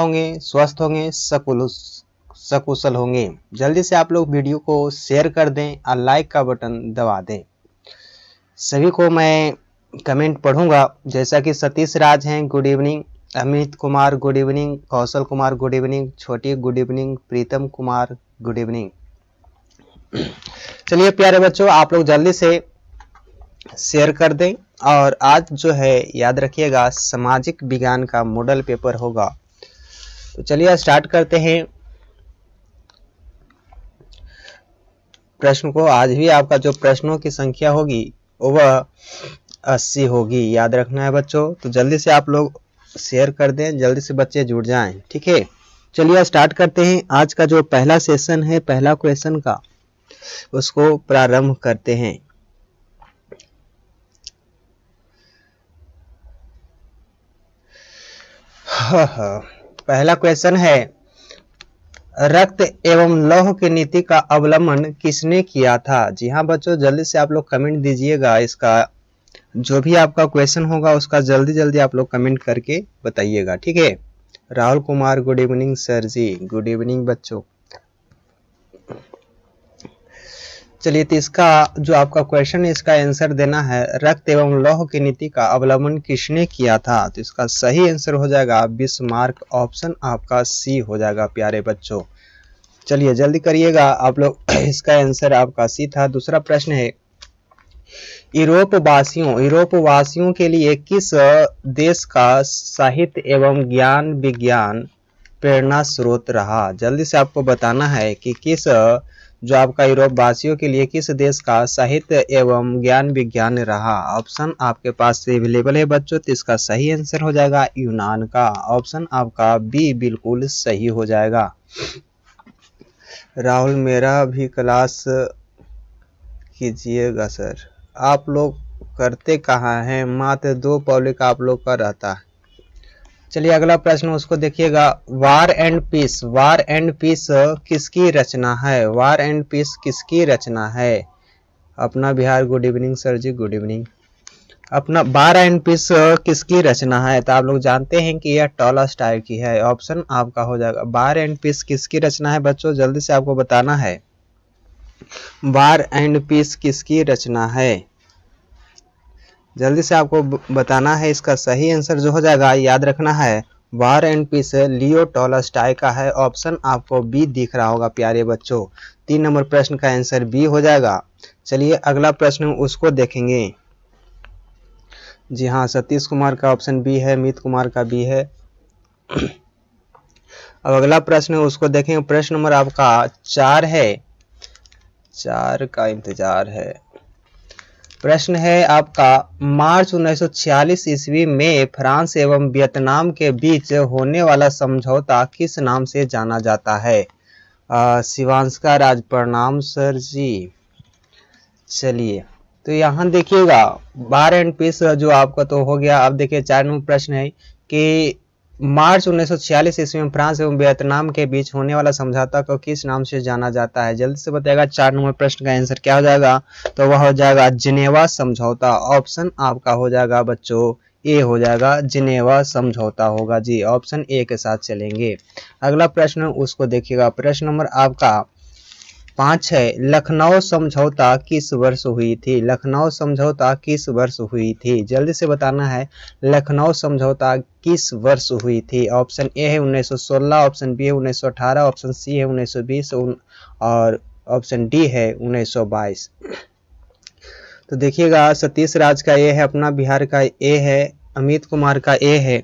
होंगे स्वस्थ होंगे सकुल सकुशल होंगे जल्दी से आप लोग वीडियो को शेयर कर दें और लाइक का बटन दबा दें सभी को मैं कमेंट पढ़ूंगा जैसा कि सतीश राज हैं good evening Amit Kumar good evening Kaushal Kumar good evening Chhoti good evening Pritam Kumar good evening चलिए प्यारे बच्चों आप लोग जल्दी से शेयर कर दें और आज जो है याद रखिएगा सामाजिक विज्ञान का मॉडल पेपर होगा तो चलिए स्टार्ट करते हैं प्रश्न को आज भी आपका जो प्रश्नों की संख्या होगी वह अस्सी होगी याद रखना है बच्चों तो जल्दी से आप लोग शेयर कर दें जल्दी से बच्चे जुड़ जाएं ठीक है चलिए स्टार्ट करते हैं आज का जो पहला सेशन है पहला क्वेश्चन का उसको प्रारंभ करते हैं हाँ हाँ पहला क्वेश्चन है रक्त एवं लौह की नीति का अवलंबन किसने किया था जी हाँ बच्चों जल्दी से आप लोग कमेंट दीजिएगा इसका जो भी आपका क्वेश्चन होगा उसका जल्दी जल्दी आप लोग कमेंट करके बताइएगा ठीक है Rahul Kumar good evening sir ji good evening बच्चों चलिए तो इसका जो आपका क्वेश्चन है इसका आंसर देना है रक्त एवं लौह की नीति का अवलंबन किसने किया था तो इसका सही आंसर हो जाएगा बीस मार्क ऑप्शन आपका सी हो जाएगा प्यारे बच्चों चलिए जल्दी करिएगा आप लोग इसका आंसर आपका सी था दूसरा प्रश्न है यूरोप वासियों यूरोप वासियों के लिए किस देश का साहित्य एवं ज्ञान विज्ञान प्रेरणा स्रोत रहा जल्दी से आपको बताना है कि किस जो आपका यूरोप वासियों के लिए किस देश का साहित्य एवं ज्ञान विज्ञान रहा ऑप्शन आपके पास अवेलेबल है बच्चों तो इसका सही आंसर हो जाएगा यूनान का ऑप्शन आपका बी बिल्कुल सही हो जाएगा राहुल मेरा भी क्लास कीजिएगा सर आप लोग करते कहाँ हैं मात्र दो पब्लिक आप लोग का रहता है चलिए अगला प्रश्न उसको देखिएगा War and Peace War and Peace किसकी रचना है वार एंड पीस किसकी रचना है अपना Bihar good evening sir ji good evening अपना वार एंड पीस किसकी रचना है तो आप लोग जानते हैं कि यह टॉला स्टाइल की है ऑप्शन आपका हो जाएगा वार एंड पीस किसकी रचना है बच्चों जल्दी से आपको बताना है वार एंड पीस किसकी रचना है जल्दी से आपको बताना है इसका सही आंसर जो हो जाएगा याद रखना है War and Peace Leo Tolstoy का है ऑप्शन आपको बी दिख रहा होगा प्यारे बच्चों तीन नंबर प्रश्न का आंसर बी हो जाएगा चलिए अगला प्रश्न उसको देखेंगे जी हाँ सतीश कुमार का ऑप्शन बी है अमित कुमार का बी है अब अगला प्रश्न उसको देखेंगे प्रश्न नंबर आपका चार है चार का इंतजार है प्रश्न है आपका मार्च 1946 ईस्वी में फ्रांस एवं वियतनाम के बीच होने वाला समझौता किस नाम से जाना जाता है शिवांश का राज प्रणाम सर जी चलिए तो यहाँ देखिएगा बार एंड पीस जो आपका तो हो गया अब देखिए चार नंबर प्रश्न है कि मार्च 1946 ईस्वी में फ्रांस एवं वियतनाम के बीच होने वाला समझौता को किस नाम से जाना जाता है जल्दी से बताएगा चार नंबर प्रश्न का आंसर क्या हो जाएगा तो वह हो जाएगा जिनेवा समझौता ऑप्शन आपका हो जाएगा बच्चों ए हो जाएगा जिनेवा समझौता होगा जी ऑप्शन ए के साथ चलेंगे अगला प्रश्न उसको देखिएगा प्रश्न नंबर आपका पाँच है लखनऊ समझौता किस वर्ष हुई थी लखनऊ समझौता किस वर्ष हुई थी जल्दी से बताना है लखनऊ समझौता किस वर्ष हुई थी ऑप्शन ए है 1916 ऑप्शन बी है 1918 ऑप्शन सी है 1920 और ऑप्शन डी है 1922 तो देखिएगा सतीश राज का ए है अपना बिहार का ए है अमित कुमार का ए है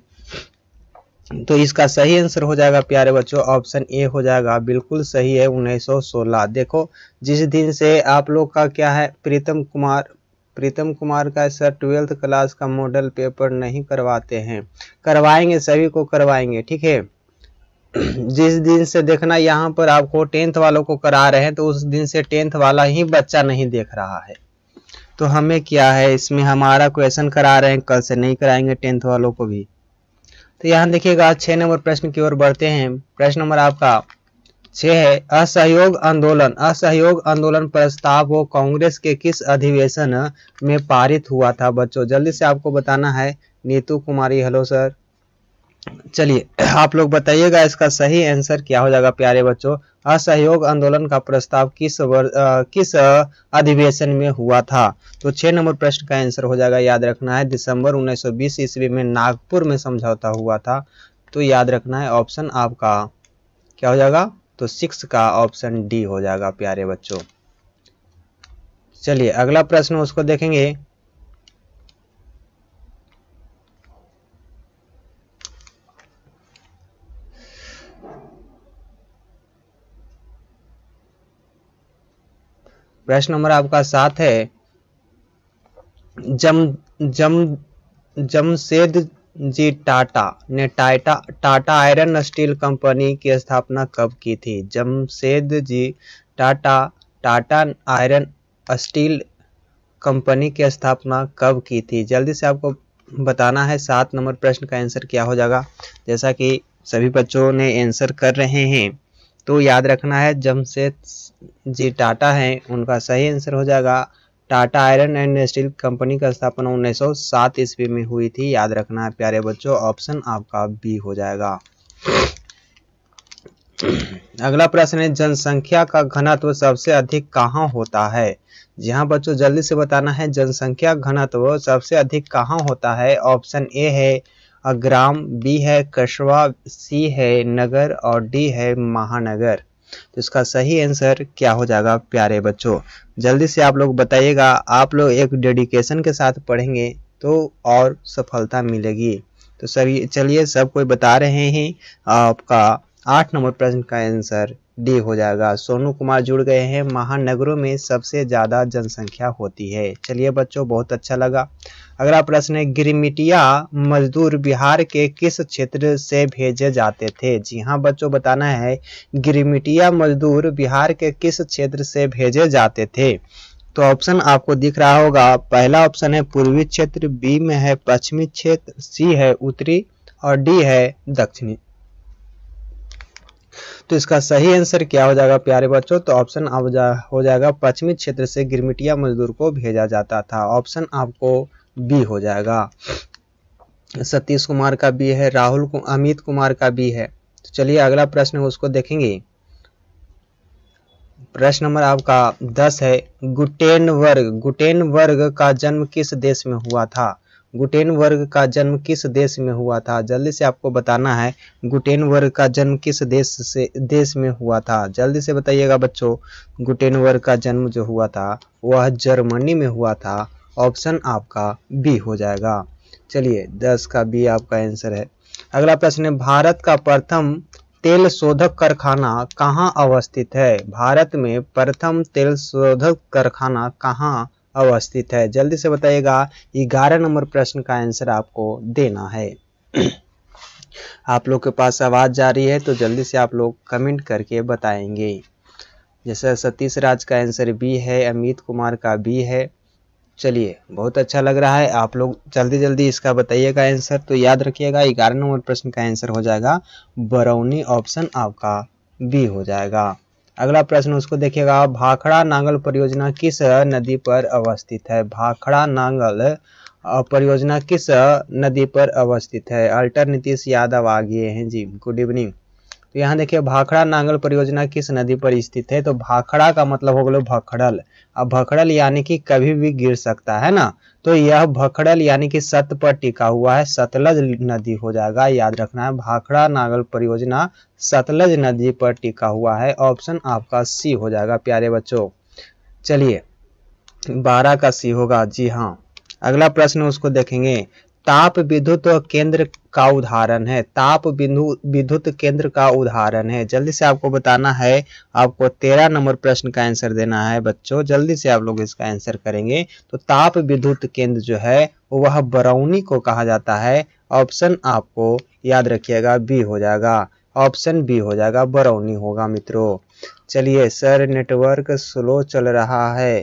तो इसका सही आंसर हो जाएगा प्यारे बच्चों ऑप्शन ए हो जाएगा बिल्कुल सही है 1916 देखो जिस दिन से आप लोग का क्या है प्रीतम कुमार प्रीतम कुमार का सर ट्वेल्थ क्लास का मॉडल पेपर नहीं करवाते हैं करवाएंगे सभी को करवाएंगे ठीक है जिस दिन से देखना यहाँ पर आपको टेंथ वालों को करा रहे हैं तो उस दिन से टेंथ वाला ही बच्चा नहीं देख रहा है तो हमें क्या है इसमें हमारा क्वेश्चन करा रहे हैं कल से नहीं कराएंगे टेंथ वालों को भी तो यहाँ देखिएगा छह नंबर प्रश्न की ओर बढ़ते हैं प्रश्न नंबर आपका छह है असहयोग आंदोलन असहयोग आंदोलन प्रस्ताव वो कांग्रेस के किस अधिवेशन में पारित हुआ था बच्चों जल्दी से आपको बताना है नीतू कुमारी हेलो सर चलिए आप लोग बताइएगा इसका सही आंसर क्या हो जाएगा प्यारे बच्चों असहयोग आंदोलन का प्रस्ताव किस वर्ष किस अधिवेशन में हुआ था तो छह नंबर प्रश्न का आंसर हो जाएगा याद रखना है दिसंबर 1920 ईस्वी में नागपुर में समझौता हुआ था तो याद रखना है ऑप्शन आपका क्या हो जाएगा तो सिक्स का ऑप्शन डी हो जाएगा प्यारे बच्चों चलिए अगला प्रश्न उसको देखेंगे प्रश्न नंबर आपका सात है जम जम जमशेद जी टाटा ने Tata Tata iron steel company की स्थापना कब की थी Jamshed ji Tata Tata iron steel company की स्थापना कब की थी जल्दी से आपको बताना है सात नंबर प्रश्न का आंसर क्या हो जाएगा जैसा कि सभी बच्चों ने आंसर कर रहे हैं तो याद रखना है जमशेद जी टाटा हैं उनका सही आंसर हो जाएगा Tata iron and steel company का स्थापना 1907 ईस्वी में हुई थी याद रखना है प्यारे बच्चों ऑप्शन आपका बी हो जाएगा अगला प्रश्न है जनसंख्या का घनत्व सबसे अधिक कहाँ होता है जी हाँ बच्चों जल्दी से बताना है जनसंख्या घनत्व सबसे अधिक कहाँ होता है ऑप्शन ए है अग्राम बी है कशवा सी है नगर और डी है महानगर तो इसका सही आंसर क्या हो जाएगा प्यारे बच्चों जल्दी से आप लोग बताइएगा आप लोग एक डेडिकेशन के साथ पढ़ेंगे तो और सफलता मिलेगी तो सर चलिए सब कोई बता रहे हैं आपका आठ नंबर प्रश्न का आंसर डी हो जाएगा सोनू कुमार जुड़ गए हैं महानगरों में सबसे ज़्यादा जनसंख्या होती है चलिए बच्चों बहुत अच्छा लगा अगला प्रश्न है गिरमिटिया मजदूर बिहार के किस क्षेत्र से भेजे जाते थे जी हाँ बच्चों बताना है गिरमिटिया मजदूर बिहार के किस क्षेत्र से भेजे जाते थे तो ऑप्शन आपको दिख रहा होगा पहला ऑप्शन है पूर्वी क्षेत्र बी में है पश्चिमी क्षेत्र सी है उत्तरी और डी है दक्षिणी तो इसका सही आंसर क्या हो जाएगा प्यारे बच्चों तो ऑप्शन जा, हो जाएगा पश्चिमी क्षेत्र से गिरमिटिया मजदूर को भेजा जाता था ऑप्शन आपको बी हो जाएगा सतीश कुमार का बी है राहुल कु, अमित कुमार का बी है तो चलिए अगला प्रश्न उसको देखेंगे प्रश्न नंबर आपका दस है गुटेन वर्ग गुटेन वर्ग का जन्म किस देश में हुआ था गुटेनबर्ग का जन्म किस देश में हुआ था जल्दी से आपको बताना है गुटेनबर्ग का जन्म किस देश से देश में हुआ था जल्दी से बताइएगा बच्चों गुटेनबर्ग का जन्म जो हुआ था वह जर्मनी में हुआ था ऑप्शन आपका बी हो जाएगा चलिए दस का बी आपका आंसर है अगला प्रश्न है भारत का प्रथम तेल शोधक कारखाना कहाँ अवस्थित है भारत में प्रथम तेल शोधक कारखाना कहाँ अवस्थित है जल्दी से बताइएगा ग्यारह नंबर प्रश्न का आंसर आपको देना है आप लोग के पास आवाज़ जा रही है तो जल्दी से आप लोग कमेंट करके बताएंगे जैसे सतीश राज का आंसर बी है अमित कुमार का बी है चलिए बहुत अच्छा लग रहा है आप लोग जल्दी जल्दी इसका बताइएगा आंसर तो याद रखिएगा ग्यारह नंबर प्रश्न का आंसर हो जाएगा बरौनी ऑप्शन आपका बी हो जाएगा अगला प्रश्न उसको देखिएगा भाखड़ा नांगल परियोजना किस नदी पर अवस्थित है भाखड़ा नांगल परियोजना किस नदी पर अवस्थित है अल्टर नीतीश यादव आ गए हैं जी गुड इवनिंग तो यहाँ देखिए भाखड़ा नांगल परियोजना किस नदी पर स्थित है तो भाखड़ा का मतलब हो गया भखड़ल अब भखड़ल यानी कि कभी भी गिर सकता है ना तो यह भखड़ल यानी कि सत पर टिका हुआ है सतलज नदी हो जाएगा याद रखना है भाखड़ा नागल परियोजना सतलज नदी पर टिका हुआ है ऑप्शन आपका सी हो जाएगा प्यारे बच्चों चलिए बारह का सी होगा जी हाँ अगला प्रश्न उसको देखेंगे ताप विद्युत केंद्र का उदाहरण है ताप बिंदु विद्युत केंद्र का उदाहरण है जल्दी से आपको बताना है आपको तेरह नंबर प्रश्न का आंसर देना है बच्चों जल्दी से आप लोग इसका आंसर करेंगे तो ताप विद्युत केंद्र जो है वह बरौनी को कहा जाता है ऑप्शन आपको याद रखिएगा बी हो जाएगा ऑप्शन बी हो जाएगा बरौनी होगा मित्रों चलिए सर नेटवर्क स्लो चल रहा है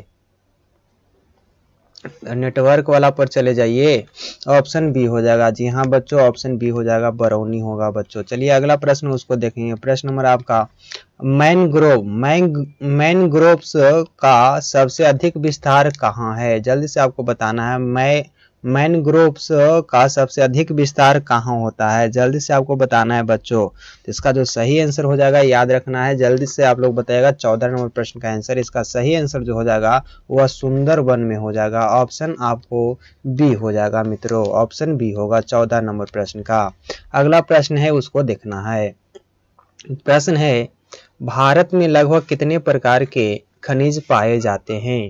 नेटवर्क वाला पर चले जाइए ऑप्शन बी हो जाएगा जी हाँ बच्चों ऑप्शन बी हो जाएगा बरौनी होगा बच्चों चलिए अगला प्रश्न उसको देखेंगे प्रश्न नंबर आपका मैनग्रोव मैन मैनग्रोव्स का सबसे अधिक विस्तार कहाँ है जल्दी से आपको बताना है मैं मैनग्रोव्स का सबसे अधिक विस्तार कहाँ होता है जल्दी से आपको बताना है बच्चों तो इसका जो सही आंसर हो जाएगा याद रखना है जल्दी से आप लोग बताएगा चौदह नंबर प्रश्न का आंसर इसका सही आंसर जो हो जाएगा वह सुंदरवन में हो जाएगा ऑप्शन आपको बी हो जाएगा मित्रों ऑप्शन बी होगा चौदह नंबर प्रश्न का अगला प्रश्न है उसको देखना है प्रश्न है भारत में लगभग कितने प्रकार के खनिज पाए जाते हैं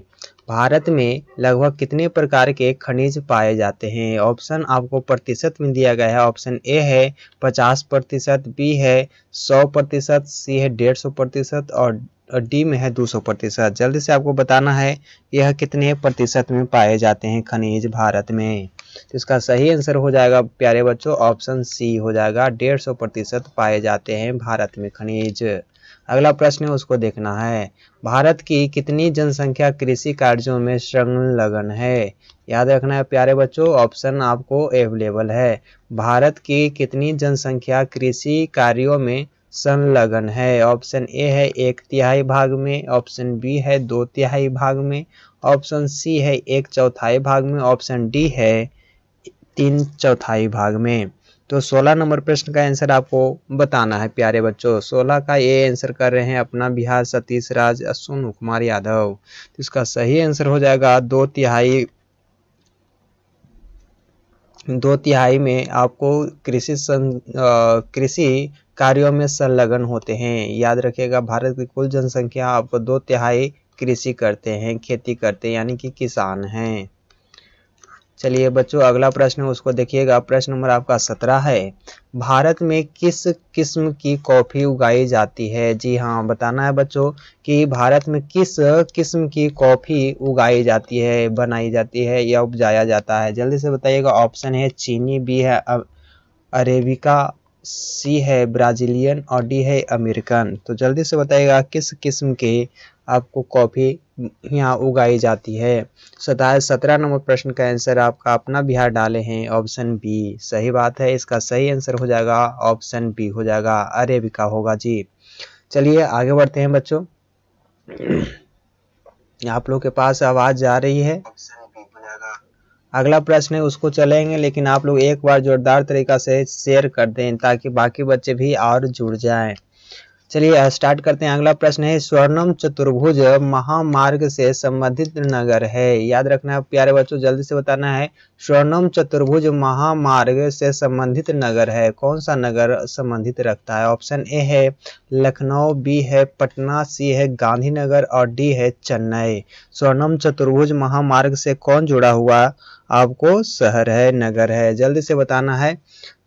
भारत में लगभग कितने प्रकार के खनिज पाए जाते हैं ऑप्शन आपको प्रतिशत में दिया गया है ऑप्शन ए है पचास प्रतिशत बी है सौ प्रतिशत सी है डेढ़ सौ प्रतिशत और डी में है दो सौ प्रतिशत जल्दी से आपको बताना है यह कितने प्रतिशत में पाए जाते हैं खनिज भारत में तो इसका सही आंसर हो जाएगा प्यारे बच्चों ऑप्शन सी हो जाएगा डेढ़ सौ प्रतिशत पाए जाते हैं भारत में खनिज अगला प्रश्न है उसको देखना है भारत की कितनी जनसंख्या कृषि कार्यों में संलग्न है याद रखना है प्यारे बच्चों ऑप्शन आपको अवेलेबल है भारत की कितनी जनसंख्या कृषि कार्यों में संलग्न है ऑप्शन ए है एक तिहाई भाग में ऑप्शन बी है दो तिहाई भाग में ऑप्शन सी है एक चौथाई भाग में ऑप्शन डी है तीन चौथाई भाग में तो 16 नंबर प्रश्न का आंसर आपको बताना है प्यारे बच्चों 16 का ए आंसर कर रहे हैं अपना बिहार सतीश राज अश्विन कुमार यादव तो इसका सही आंसर हो जाएगा दो तिहाई दो तिहाई में आपको कृषि कृषि कार्यों में संलग्न होते हैं याद रखिएगा भारत की कुल जनसंख्या आपको दो तिहाई कृषि करते हैं खेती करते हैं यानी कि किसान हैं चलिए बच्चों अगला प्रश्न उसको देखिएगा प्रश्न नंबर आपका सत्रह है भारत में किस किस्म की कॉफ़ी उगाई जाती है जी हाँ बताना है बच्चों कि भारत में किस किस्म की कॉफ़ी उगाई जाती है बनाई जाती है या उपजाया जाता है जल्दी से बताइएगा ऑप्शन है चीनी बी है अरेबिका सी है ब्राज़ीलियन और डी है अमेरिकन तो जल्दी से बताइएगा किस किस्म के आपको कॉफ़ी यहाँ उगाई जाती है सदा सत्रह नंबर प्रश्न का आंसर आपका अपना बिहार डाले हैं ऑप्शन बी सही बात है इसका सही आंसर हो जाएगा ऑप्शन बी हो जाएगा अरेबिका होगा जी चलिए आगे बढ़ते हैं बच्चों आप लोग के पास आवाज़ जा रही है अगला प्रश्न है उसको चलेंगे लेकिन आप लोग एक बार जोरदार तरीका से शेयर कर दें ताकि बाकी बच्चे भी और जुड़ जाएं चलिए स्टार्ट करते हैं अगला प्रश्न है स्वर्णम चतुर्भुज महामार्ग से संबंधित नगर है याद रखना है प्यारे बच्चों जल्दी से बताना है स्वर्णम चतुर्भुज महामार्ग से संबंधित नगर है कौन सा नगर संबंधित रखता है ऑप्शन ए है लखनऊ बी है पटना सी है गांधीनगर और डी है चेन्नई स्वर्णम चतुर्भुज महामार्ग से कौन जुड़ा हुआ आपको शहर है नगर है जल्दी से बताना है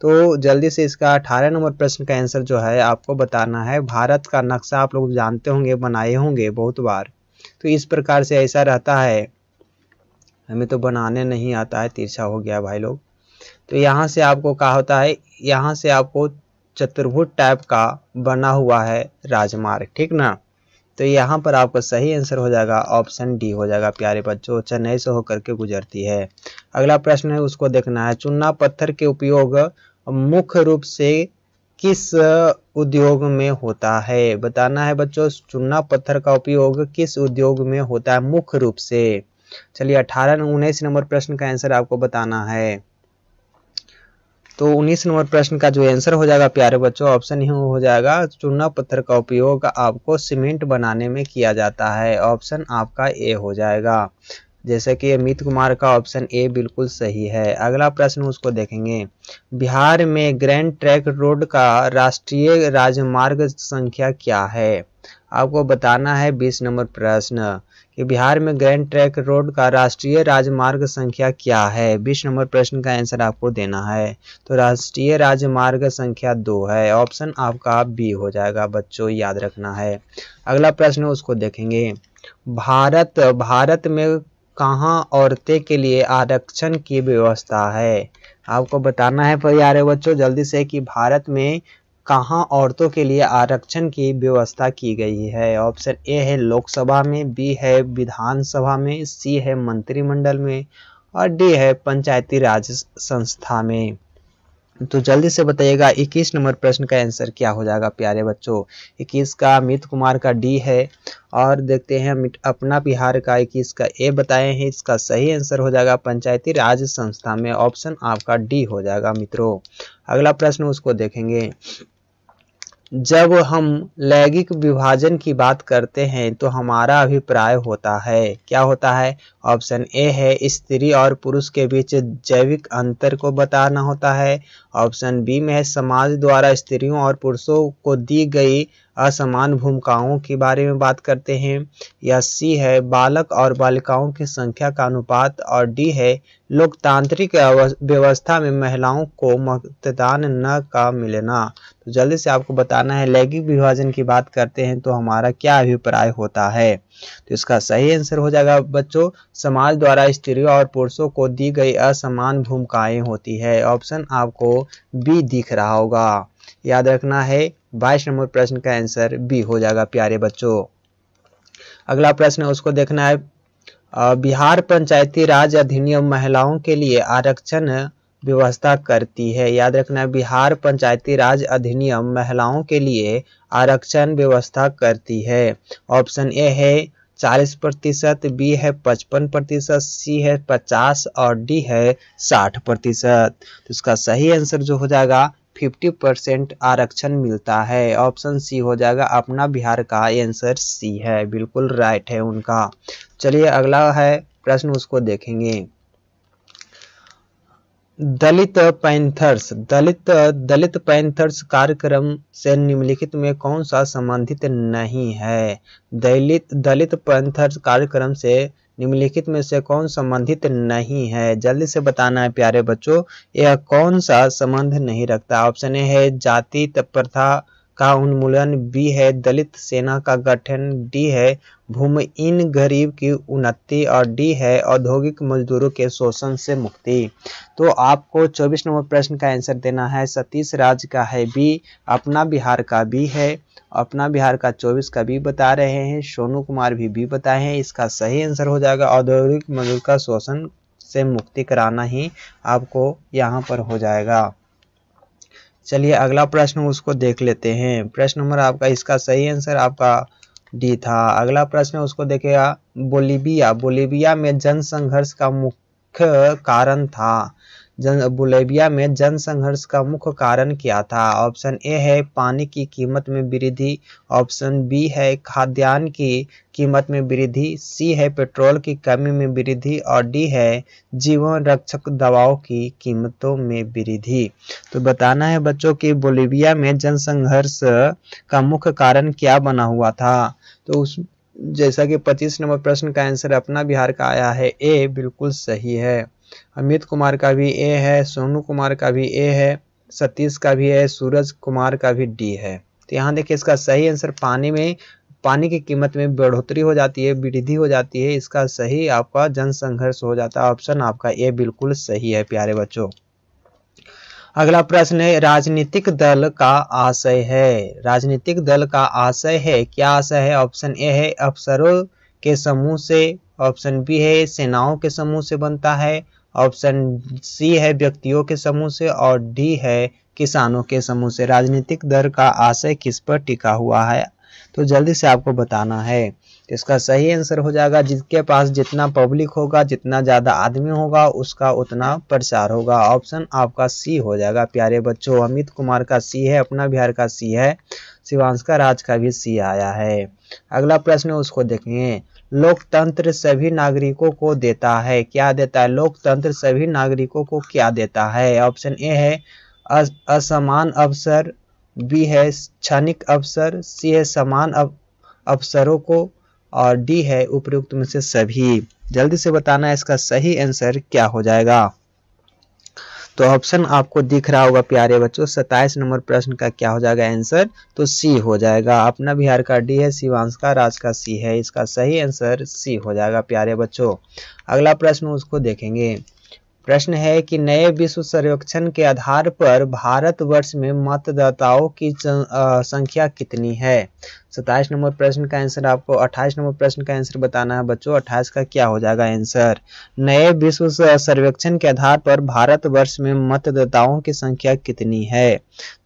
तो जल्दी से इसका अठारह नंबर प्रश्न का आंसर जो है आपको बताना है भारत का नक्शा आप लोग जानते होंगे बनाए होंगे बहुत बार तो इस प्रकार से ऐसा रहता है हमें तो बनाने नहीं आता है तिरछा हो गया भाई लोग तो यहाँ से आपको कहा होता है यहाँ से आपको चतुर्भुज टाइप का बना हुआ है राजमार्ग ठीक ना तो यहाँ पर आपका सही आंसर हो जाएगा ऑप्शन डी हो जाएगा प्यारे बच्चों चेन्नई से होकर के गुजरती है अगला प्रश्न है उसको देखना है चुना पत्थर के उपयोग मुख्य रूप से किस उद्योग में होता है बताना है बच्चों चुना पत्थर का उपयोग किस उद्योग में होता है मुख्य रूप से चलिए अठारह उन्नीस नंबर प्रश्न का आंसर आपको बताना है तो उन्नीस नंबर प्रश्न का जो आंसर हो जाएगा प्यारे बच्चों ऑप्शन ही हो जाएगा चूना पत्थर का उपयोग आपको सीमेंट बनाने में किया जाता है ऑप्शन आपका ए हो जाएगा जैसे कि अमित कुमार का ऑप्शन ए बिल्कुल सही है अगला प्रश्न उसको देखेंगे बिहार में ग्रैंड ट्रैक रोड का राष्ट्रीय राजमार्ग संख्या क्या है आपको बताना है बीस नंबर प्रश्न कि बिहार में ग्रैंड ट्रैक रोड का राष्ट्रीय राजमार्ग संख्या क्या है बीस नंबर प्रश्न का आंसर आपको देना है तो राष्ट्रीय राजमार्ग संख्या दो है ऑप्शन आपका बी हो जाएगा बच्चों याद रखना है अगला प्रश्न उसको देखेंगे भारत भारत में कहाँ औरतें के लिए आरक्षण की व्यवस्था है आपको बताना है प्यारे बच्चों जल्दी से कि भारत में कहाँ औरतों के लिए आरक्षण की व्यवस्था की गई है ऑप्शन ए है लोकसभा में बी है विधानसभा में सी है मंत्रिमंडल में और डी है पंचायती राज संस्था में तो जल्दी से बताइएगा 21 नंबर प्रश्न का आंसर क्या हो जाएगा प्यारे बच्चों 21 का अमित कुमार का डी है और देखते हैं अमित अपना बिहार का 21 का ए बताए हैं इसका सही आंसर हो जाएगा पंचायती राज संस्था में ऑप्शन आपका डी हो जाएगा मित्रों अगला प्रश्न उसको देखेंगे जब हम लैंगिक विभाजन की बात करते हैं तो हमारा अभिप्राय होता है क्या होता है ऑप्शन ए है स्त्री और पुरुष के बीच जैविक अंतर को बताना होता है ऑप्शन बी में है समाज द्वारा स्त्रियों और पुरुषों को दी गई असमान भूमिकाओं के बारे में बात करते हैं या सी है बालक और बालिकाओं की संख्या का अनुपात और डी है लोकतांत्रिक व्यवस्था में महिलाओं को मतदान न का मिलना तो जल्दी से आपको बताना है लैंगिक विभाजन की बात करते हैं तो हमारा क्या अभिप्राय होता है तो इसका सही आंसर हो जाएगा बच्चों समाज द्वारा स्त्रियों और पुरुषों को दी गई असमान भूमिकाएं होती है ऑप्शन आपको बी दिख रहा होगा याद रखना है बाईस नंबर प्रश्न का आंसर बी हो जाएगा प्यारे बच्चों अगला प्रश्न उसको देखना है बिहार पंचायती राज अधिनियम महिलाओं के लिए आरक्षण व्यवस्था करती है याद रखना है बिहार पंचायती राज अधिनियम महिलाओं के लिए आरक्षण व्यवस्था करती है ऑप्शन ए है चालीस प्रतिशत बी है पचपन प्रतिशत सी है पचास और डी है साठ प्रतिशत तो इसका सही आंसर जो हो जाएगा फिफ्टी परसेंट आरक्षण मिलता है ऑप्शन सी हो जाएगा अपना बिहार का आंसर सी है बिल्कुल राइट है उनका चलिए अगला है प्रश्न उसको देखेंगे दलित पैंथर्स दलित दलित पैंथर्स कार्यक्रम से निम्नलिखित में कौन सा संबंधित नहीं है दलित दलित पैंथर्स कार्यक्रम से निम्नलिखित में से कौन संबंधित नहीं है जल्दी से बताना है प्यारे बच्चों यह कौन सा संबंध नहीं रखता ऑप्शन ए है जाति तत्प्रथा का उन्मूलन बी है दलित सेना का गठन डी है भूमिहीन गरीब की उन्नति और डी है औद्योगिक मजदूरों के शोषण से मुक्ति तो आपको 24 नंबर प्रश्न का आंसर देना है सतीश राज का है बी अपना बिहार का बी है अपना बिहार का 24 का बी बता रहे हैं सोनू कुमार भी बी बताए हैं इसका सही आंसर हो जाएगा औद्योगिक मजदूर का शोषण से मुक्ति कराना ही आपको यहाँ पर हो जाएगा चलिए अगला प्रश्न उसको देख लेते हैं प्रश्न नंबर आपका इसका सही आंसर आपका डी था अगला प्रश्न उसको देखेगा बोलीबिया बोलीबिया में जनसंघर्ष का मुख्य कारण था जन बुलेबिया में जन संघर्ष का मुख्य कारण क्या था ऑप्शन ए है पानी की कीमत में वृद्धि ऑप्शन बी है खाद्यान्न की कीमत में वृद्धि सी है पेट्रोल की कमी में वृद्धि और डी है जीवन रक्षक दवाओं की कीमतों में वृद्धि तो बताना है बच्चों कि बोलीविया में जनसंघर्ष का मुख्य कारण क्या बना हुआ था तो उस जैसा कि 25 नंबर प्रश्न का आंसर अपना बिहार का आया है ए बिल्कुल सही है अमित कुमार का भी ए है सोनू कुमार का भी ए है सतीश का भी है सूरज कुमार का भी डी है तो यहाँ देखिए इसका सही आंसर पानी में पानी की कीमत में बढ़ोतरी हो जाती है वृद्धि हो जाती है इसका सही आपका जनसंघर्ष हो जाता है ऑप्शन आपका ए बिल्कुल सही है प्यारे बच्चों अगला प्रश्न है राजनीतिक दल का आशय है राजनीतिक दल का आशय है क्या आशय है ऑप्शन ए है अफसरों के समूह से ऑप्शन बी है सेनाओं के समूह से बनता है ऑप्शन सी है व्यक्तियों के समूह से और डी है किसानों के समूह से राजनीतिक दर का आशय किस पर टिका हुआ है तो जल्दी से आपको बताना है इसका सही आंसर हो जाएगा जिसके पास जितना पब्लिक होगा जितना ज़्यादा आदमी होगा उसका उतना प्रचार होगा ऑप्शन आपका सी हो जाएगा प्यारे बच्चों अमित कुमार का सी है अपना बिहार का सी है शिवांश का राज का भी सी आया है अगला प्रश्न उसको देखेंगे लोकतंत्र सभी नागरिकों को देता है क्या देता है लोकतंत्र सभी नागरिकों को क्या देता है ऑप्शन ए है असमान अवसर बी है क्षणिक अवसर सी है समान अवसरों को और डी है उपयुक्त में से सभी जल्दी से बताना इसका सही आंसर क्या हो जाएगा तो ऑप्शन आपको दिख रहा होगा प्यारे बच्चों सत्ताईस नंबर प्रश्न का क्या हो जाएगा आंसर तो सी हो जाएगा अपना बिहार का डी है शिवांश का राज का सी है इसका सही आंसर सी हो जाएगा प्यारे बच्चों अगला प्रश्न उसको देखेंगे प्रश्न है कि नए विश्व सर्वेक्षण के आधार पर भारत वर्ष में मतदाताओं की संख्या कितनी है सताइस नंबर प्रश्न का आंसर आपको अट्ठाईस नंबर प्रश्न का आंसर बताना है बच्चों अट्ठाईस का क्या हो जाएगा आंसर नए विश्व सर्वेक्षण के आधार पर भारत वर्ष में मतदाताओं की संख्या कितनी है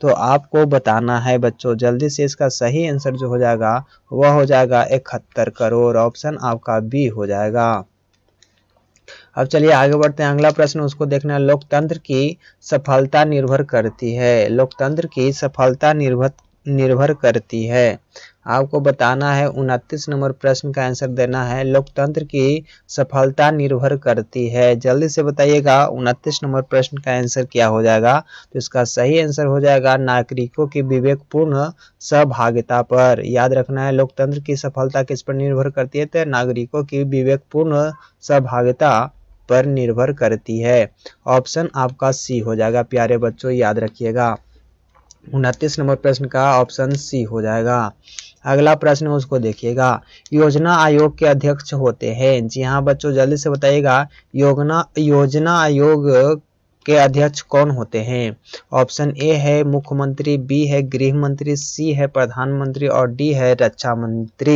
तो आपको बताना है बच्चों जल्दी से इसका सही आंसर जो हो जाएगा वह हो जाएगा इकहत्तर करोड़ ऑप्शन आपका बी हो जाएगा अब चलिए आगे बढ़ते हैं अगला प्रश्न उसको देखना लोकतंत्र की सफलता निर्भर करती है लोकतंत्र की सफलता निर्भर निर्भर करती है आपको बताना है उनतीस नंबर प्रश्न का आंसर देना है लोकतंत्र की सफलता निर्भर करती है जल्दी से बताइएगा उनतीस नंबर प्रश्न का आंसर क्या हो जाएगा तो इसका सही आंसर हो जाएगा नागरिकों की विवेकपूर्ण सहभागिता पर याद रखना है लोकतंत्र की सफलता किस पर निर्भर करती है तो नागरिकों की विवेकपूर्ण सहभागिता पर निर्भर करती है ऑप्शन आपका सी हो जाएगा प्यारे बच्चों याद रखिएगा उनतीस नंबर प्रश्न का ऑप्शन सी हो जाएगा अगला प्रश्न उसको देखिएगा योजना आयोग के अध्यक्ष होते हैं जी हाँ बच्चों जल्दी से बताइएगा योजना योजना आयोग के अध्यक्ष कौन होते हैं ऑप्शन ए है मुख्यमंत्री बी है गृह मंत्री सी है प्रधानमंत्री और डी है रक्षा मंत्री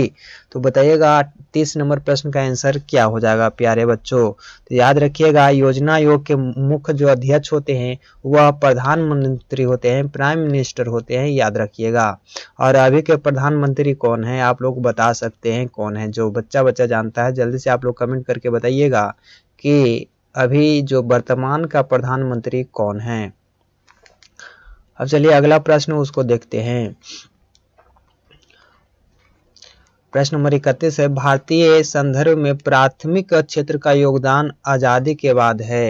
तो बताइएगा तीस नंबर प्रश्न का आंसर क्या हो जाएगा प्यारे बच्चों तो याद रखिएगा योजना आयोग के मुख्य जो अध्यक्ष होते हैं वह प्रधानमंत्री होते हैं प्राइम मिनिस्टर होते हैं याद रखिएगा और अभी के प्रधानमंत्री कौन है आप लोग बता सकते हैं कौन है जो बच्चा बच्चा जानता है जल्दी से आप लोग कमेंट करके बताइएगा कि अभी जो वर्तमान का प्रधानमंत्री कौन है अब चलिए अगला प्रश्न उसको देखते हैं प्रश्न नंबर इकतीस है भारतीय संदर्भ में प्राथमिक क्षेत्र का योगदान आजादी के बाद है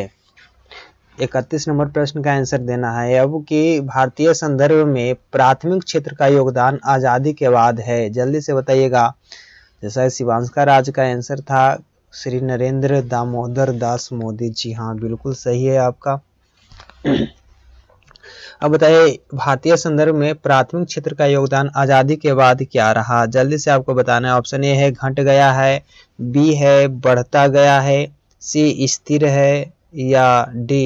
इकतीस नंबर प्रश्न का आंसर देना है अब कि भारतीय संदर्भ में प्राथमिक क्षेत्र का योगदान आजादी के बाद है जल्दी से बताइएगा जैसा शिवांश का राज का आंसर था श्री नरेंद्र दामोदर दास मोदी जी हाँ बिल्कुल सही है आपका अब बताइए भारतीय संदर्भ में प्राथमिक क्षेत्र का योगदान आज़ादी के बाद क्या रहा जल्दी से आपको बताना है ऑप्शन ए है घट गया है बी है बढ़ता गया है सी स्थिर है या डी